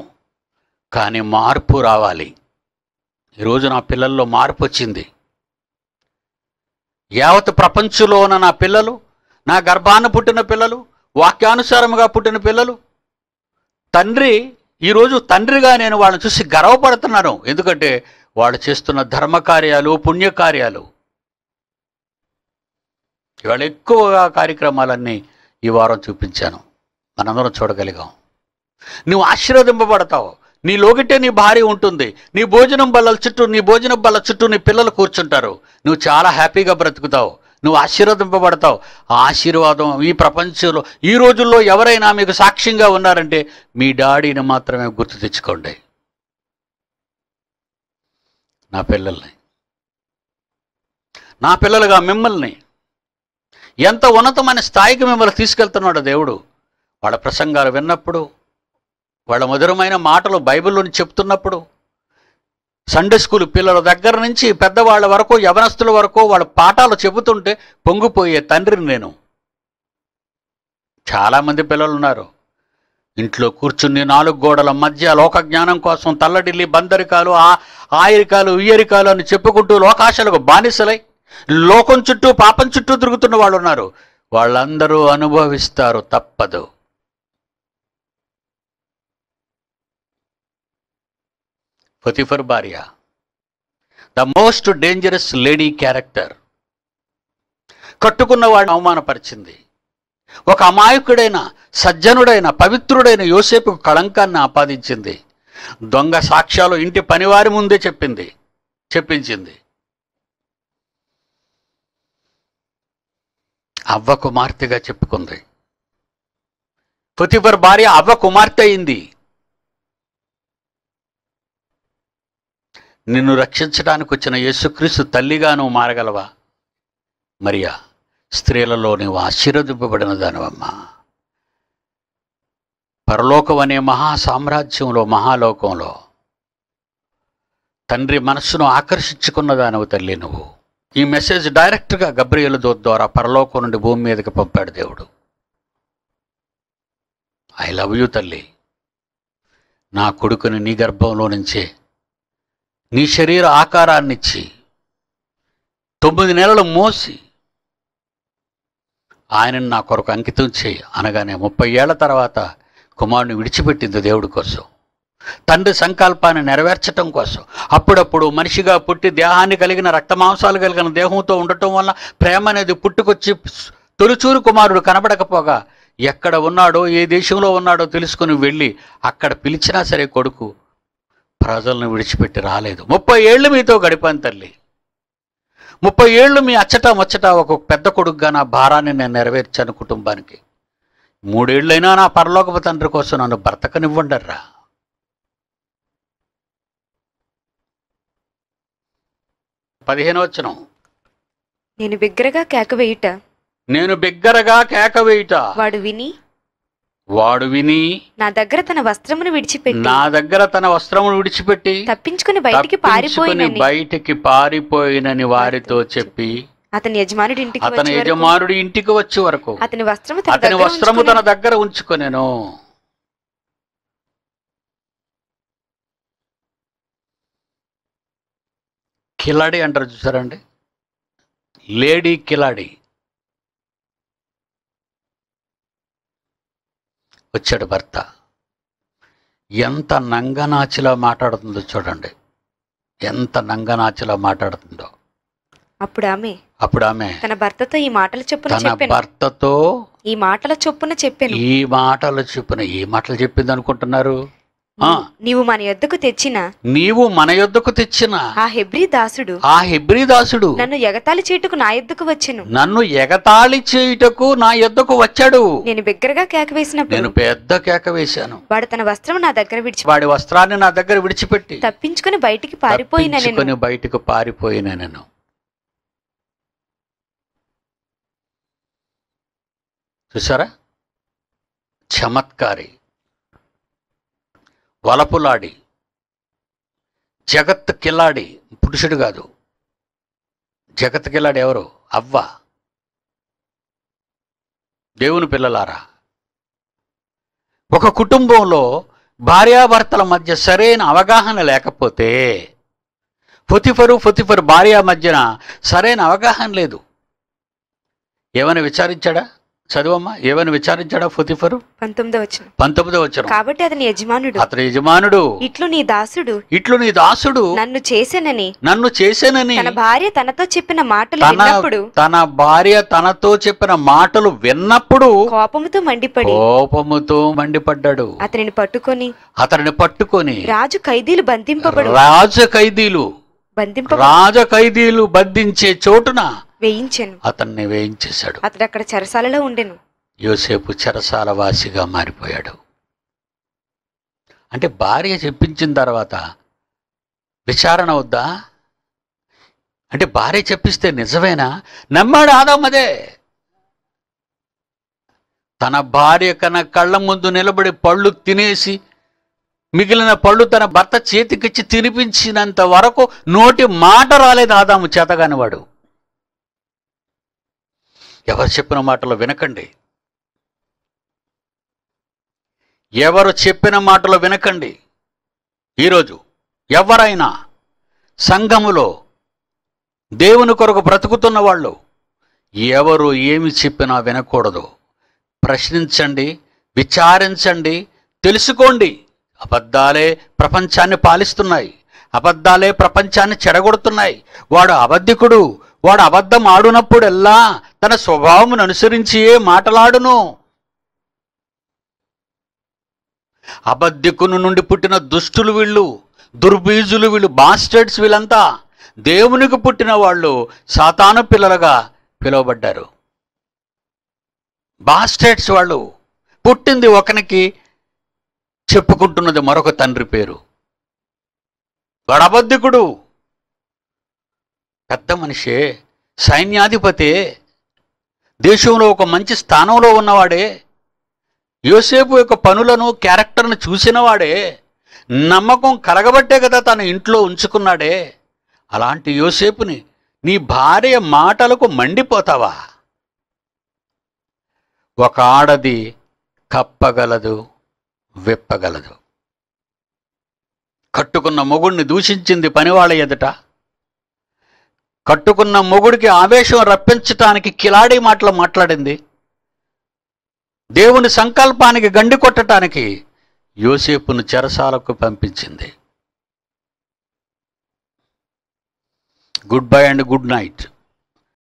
కానీ మార్పు రావాలి ఈరోజు నా పిల్లల్లో మార్పు వచ్చింది యావత్ ప్రపంచంలో ఉన్న నా పిల్లలు నా గర్భాన్న పుట్టిన పిల్లలు వాక్యానుసారముగా పుట్టిన పిల్లలు తండ్రి ఈరోజు తండ్రిగా నేను వాళ్ళని చూసి గర్వపడుతున్నాను ఎందుకంటే వాళ్ళు చేస్తున్న ధర్మకార్యాలు పుణ్యకార్యాలు ఇవాళ ఎక్కువగా కార్యక్రమాలన్నీ ఈ వారం చూపించాను మనందరం చూడగలిగాం నువ్వు ఆశీర్వదింపబడతావు నీ లోగిటే నీ భార్య ఉంటుంది నీ భోజనం బల్ల చుట్టూ నీ భోజనం బల్ల చుట్టూ నీ పిల్లలు కూర్చుంటారు నువ్వు చాలా హ్యాపీగా బ్రతుకుతావు నువ్వు ఆశీర్వదింపబడతావు ఆశీర్వాదం ఈ ప్రపంచంలో ఈ రోజుల్లో ఎవరైనా మీకు సాక్ష్యంగా ఉన్నారంటే మీ డాడీని మాత్రమే గుర్తు తెచ్చుకోండి నా పిల్లల్ని నా పిల్లలుగా మిమ్మల్ని ఎంత ఉన్నతమైన స్థాయికి మిమ్మల్ని తీసుకెళ్తున్నాడు దేవుడు వాళ్ళ ప్రసంగాలు విన్నప్పుడు వాళ్ళ మధురమైన మాటలు బైబిల్లోని చెప్తున్నప్పుడు సండే స్కూల్ పిల్లల దగ్గర నుంచి పెద్దవాళ్ళ వరకు యవనస్తుల వరకు వాళ్ళ పాఠాలు చెబుతుంటే పొంగిపోయే తండ్రిని నేను చాలామంది పిల్లలు ఉన్నారు ఇంట్లో కూర్చుని నాలుగు గోడల మధ్య లోక జ్ఞానం కోసం తల్లడిల్లి బందరికాలు ఆ ఆయరికాలు ఉయ్యరికాలు అని చెప్పుకుంటూ లోకాశలకు బానిసలై లోకం చుట్టూ పాపం చుట్టూ తిరుగుతున్న వాళ్ళు ఉన్నారు వాళ్ళందరూ అనుభవిస్తారు తప్పదు పొతిఫర్ భార్య the most dangerous lady character కట్టుకున్న వాడిని అవమానపరిచింది ఒక అమాయకుడైన సజ్జనుడైన పవిత్రుడైన యోసేపు కళంకాన్ని ఆపాదించింది దొంగ సాక్ష్యాలు ఇంటి పనివారి ముందే చెప్పింది చెప్పించింది అవ్వ కుమార్తెగా చెప్పుకుంది పుతిఫర్ భార్య అవ్వ కుమార్తె అయింది నిన్ను రక్షించడానికి వచ్చిన యేసుక్రీస్తు తల్లిగా నువ్వు మారగలవా మరియా స్త్రీలలో నువ్వు ఆశీర్వదింపబడిన దానివమ్మా పరలోకం అనే మహా సామ్రాజ్యంలో మహాలోకంలో తండ్రి మనస్సును ఆకర్షించుకున్న దానవు తల్లి నువ్వు ఈ మెసేజ్ డైరెక్ట్గా గబ్రియల దూత్ ద్వారా పరలోకం నుండి భూమి మీదకి పంపాడు దేవుడు ఐ లవ్ యూ తల్లి నా కొడుకుని నీ గర్భంలో నుంచే నీ శరీర ఆకారాన్నిచ్చి తొమ్మిది నెలలు మోసి ఆయనను నా కొరకు అంకితం చేయి అనగానే ముప్పై ఏళ్ల తర్వాత కుమారుని విడిచిపెట్టింది దేవుడి కోసం తండ్రి సంకల్పాన్ని నెరవేర్చటం కోసం అప్పుడప్పుడు మనిషిగా పుట్టి దేహాన్ని కలిగిన రక్తమాంసాలు కలిగిన దేహంతో ఉండటం వల్ల ప్రేమ అనేది పుట్టుకొచ్చి తొలిచూరు కుమారుడు కనబడకపోగా ఎక్కడ ఉన్నాడో ఏ దేశంలో ఉన్నాడో తెలుసుకుని వెళ్ళి అక్కడ పిలిచినా సరే కొడుకు ప్రజలను విడిచిపెట్టి రాలేదు ముప్పై ఏళ్ళు మీతో గడిపాను తల్లి ముప్పై ఏళ్ళు మీ అచ్చట ముచ్చట ఒక పెద్ద కొడుకుగా నా భారాన్ని నేను నెరవేర్చాను కుటుంబానికి మూడేళ్ళైనా నా పరలోకపు తండ్రి కోసం నన్ను బ్రతకనివ్వండర్రా పదిహేను వచ్చిన నేను బిగ్గరగా కేక వేయుట నేను బిగ్గరగా కేక వేయుట వాడు విని వాడు విని నా దగ్గర తన వస్త్రమును విడిచిపెట్టి నా దగ్గర తన వస్త్రమును విడిచిపెట్టి తప్పించుకుని బయటికి పారిపోయిన బయటికి పారిపోయినని వారితో చెప్పి అతని యజమానుడి ఇంటికి అతని యజమానుడి ఇంటికి వచ్చే వరకు అతని వస్త్రము అతని వస్త్రము తన దగ్గర ఉంచుకునేను కిలాడి అంటారు చూసారండి లేడీ కిలాడి వచ్చాడు భర్త ఎంత నంగనాచిలో మాట్లాడుతుందో చూడండి ఎంత నంగనాచిలో మాట్లాడుతుందో అప్పుడు ఆమె అప్పుడు ఆమె తన భర్తతో ఈ మాటలు చెప్పిన తన భర్తతో ఈ మాటల చొప్పున చెప్పాను ఈ మాటలు చొప్పున ఏ మాటలు చెప్పింది అనుకుంటున్నారు నీవు మన యొద్దకు తెచ్చిన నీవు మన యొద్దకు తెచ్చిన ఆ హెబ్రి దాసుడు ఆ హెబ్రి దాసుడు నన్ను ఎగతాళి చేయుటకు నా యొద్దకు వచ్చాను నన్ను ఎగతాళి చేయుటకు నా యొద్దకు వచ్చాడు నేను బిగ్గరగా కేక వేసినప్పుడు నేను పెద్ద కేక వేశాను వాడు తన వస్త్రం నా దగ్గర విడిచి వాడి వస్త్రాన్ని నా దగ్గర విడిచిపెట్టి తప్పించుకుని బయటికి పారిపోయిన నేను బయటకు పారిపోయిన నేను చూసారా చమత్కారి వలపులాడి జగత్ కిల్లాడి పురుషుడు కాదు జగత్ కిల్లాడి ఎవరు అవ్వ దేవుని పిల్లలారా ఒక కుటుంబంలో భార్యాభర్తల మధ్య సరైన అవగాహన లేకపోతే పొతిఫరు పొతిఫరు భార్య మధ్యన సరైన అవగాహన లేదు ఏమైనా విచారించాడా చదువమ్మా ఏమని విచారించాడా ఫుతిఫరు పంతొమ్మిదో వచ్చిన పంతొమ్మిదో వచ్చిన కాబట్టి అతని యజమానుడు అతని యజమానుడు ఇట్లు నీ దాసుడు ఇట్లు నీ దాసుడు నన్ను చేసేనని నన్ను చేసేనని తన భార్య తనతో చెప్పిన మాటలు విన్నప్పుడు తన భార్య తనతో చెప్పిన మాటలు విన్నప్పుడు కోపముతో మండిపడి కోపముతో మండిపడ్డాడు అతనిని పట్టుకొని అతనిని పట్టుకొని రాజు ఖైదీలు బంధింపబడు రాజు ఖైదీలు బంధింప రాజ ఖైదీలు బంధించే చోటున వేయించాను అతన్ని వేయించేశాడు అతడు అక్కడ చెరసాలలో ఉండెను యోసేపు చెరసాల వాసిగా మారిపోయాడు అంటే భార్య చెప్పించిన తర్వాత విచారణ వద్దా అంటే భార్య చెప్పిస్తే నిజమేనా నమ్మాడు ఆదామదే తన భార్య కన కళ్ళ ముందు నిలబడి పళ్ళు తినేసి మిగిలిన పళ్ళు తన భర్త చేతికిచ్చి తినిపించినంత వరకు నోటి మాట రాలేదు ఆదాము చేతగానివాడు ఎవరు చెప్పిన మాటలు వినకండి ఎవరు చెప్పిన మాటలు వినకండి ఈరోజు ఎవరైనా సంఘములో దేవుని కొరకు బ్రతుకుతున్న వాళ్ళు ఎవరు ఏమి చెప్పినా వినకూడదు ప్రశ్నించండి విచారించండి తెలుసుకోండి అబద్ధాలే ప్రపంచాన్ని పాలిస్తున్నాయి అబద్ధాలే ప్రపంచాన్ని చెడగొడుతున్నాయి వాడు అబద్ధికుడు వాడు అబద్ధం ఆడునప్పుడెల్లా తన స్వభావమును అనుసరించియే మాటలాడును అబద్ధికును నుండి పుట్టిన దుష్టులు వీళ్ళు దుర్బీజులు వీళ్ళు బాస్టర్డ్స్ వీళ్ళంతా దేవునికి పుట్టిన వాళ్ళు సాతాను పిల్లలుగా పిలువబడ్డారు బాస్టర్డ్స్ వాళ్ళు పుట్టింది ఒకనికి చెప్పుకుంటున్నది మరొక తండ్రి పేరు గడబద్ధికుడు పెద్ద మనిషే సైన్యాధిపతే దేశంలో ఒక మంచి స్థానంలో ఉన్నవాడే యోసేపు యొక్క పనులను క్యారెక్టర్ను చూసినవాడే నమ్మకం కలగబట్టే కదా తన ఇంట్లో ఉంచుకున్నాడే అలాంటి యోసేపుని నీ భార్య మాటలకు మండిపోతావా ఒక ఆడది కప్పగలదు విప్పగలదు కట్టుకున్న మొగుణ్ణి దూషించింది పనివాళ్ళ ఎదుట కట్టుకున్న మొగుడికి ఆవేశం రప్పించటానికి కిలాడి మాటలు మాట్లాడింది దేవుని సంకల్పానికి గండి కొట్టడానికి యోసేపును చెరసాలకు పంపించింది good bye and good night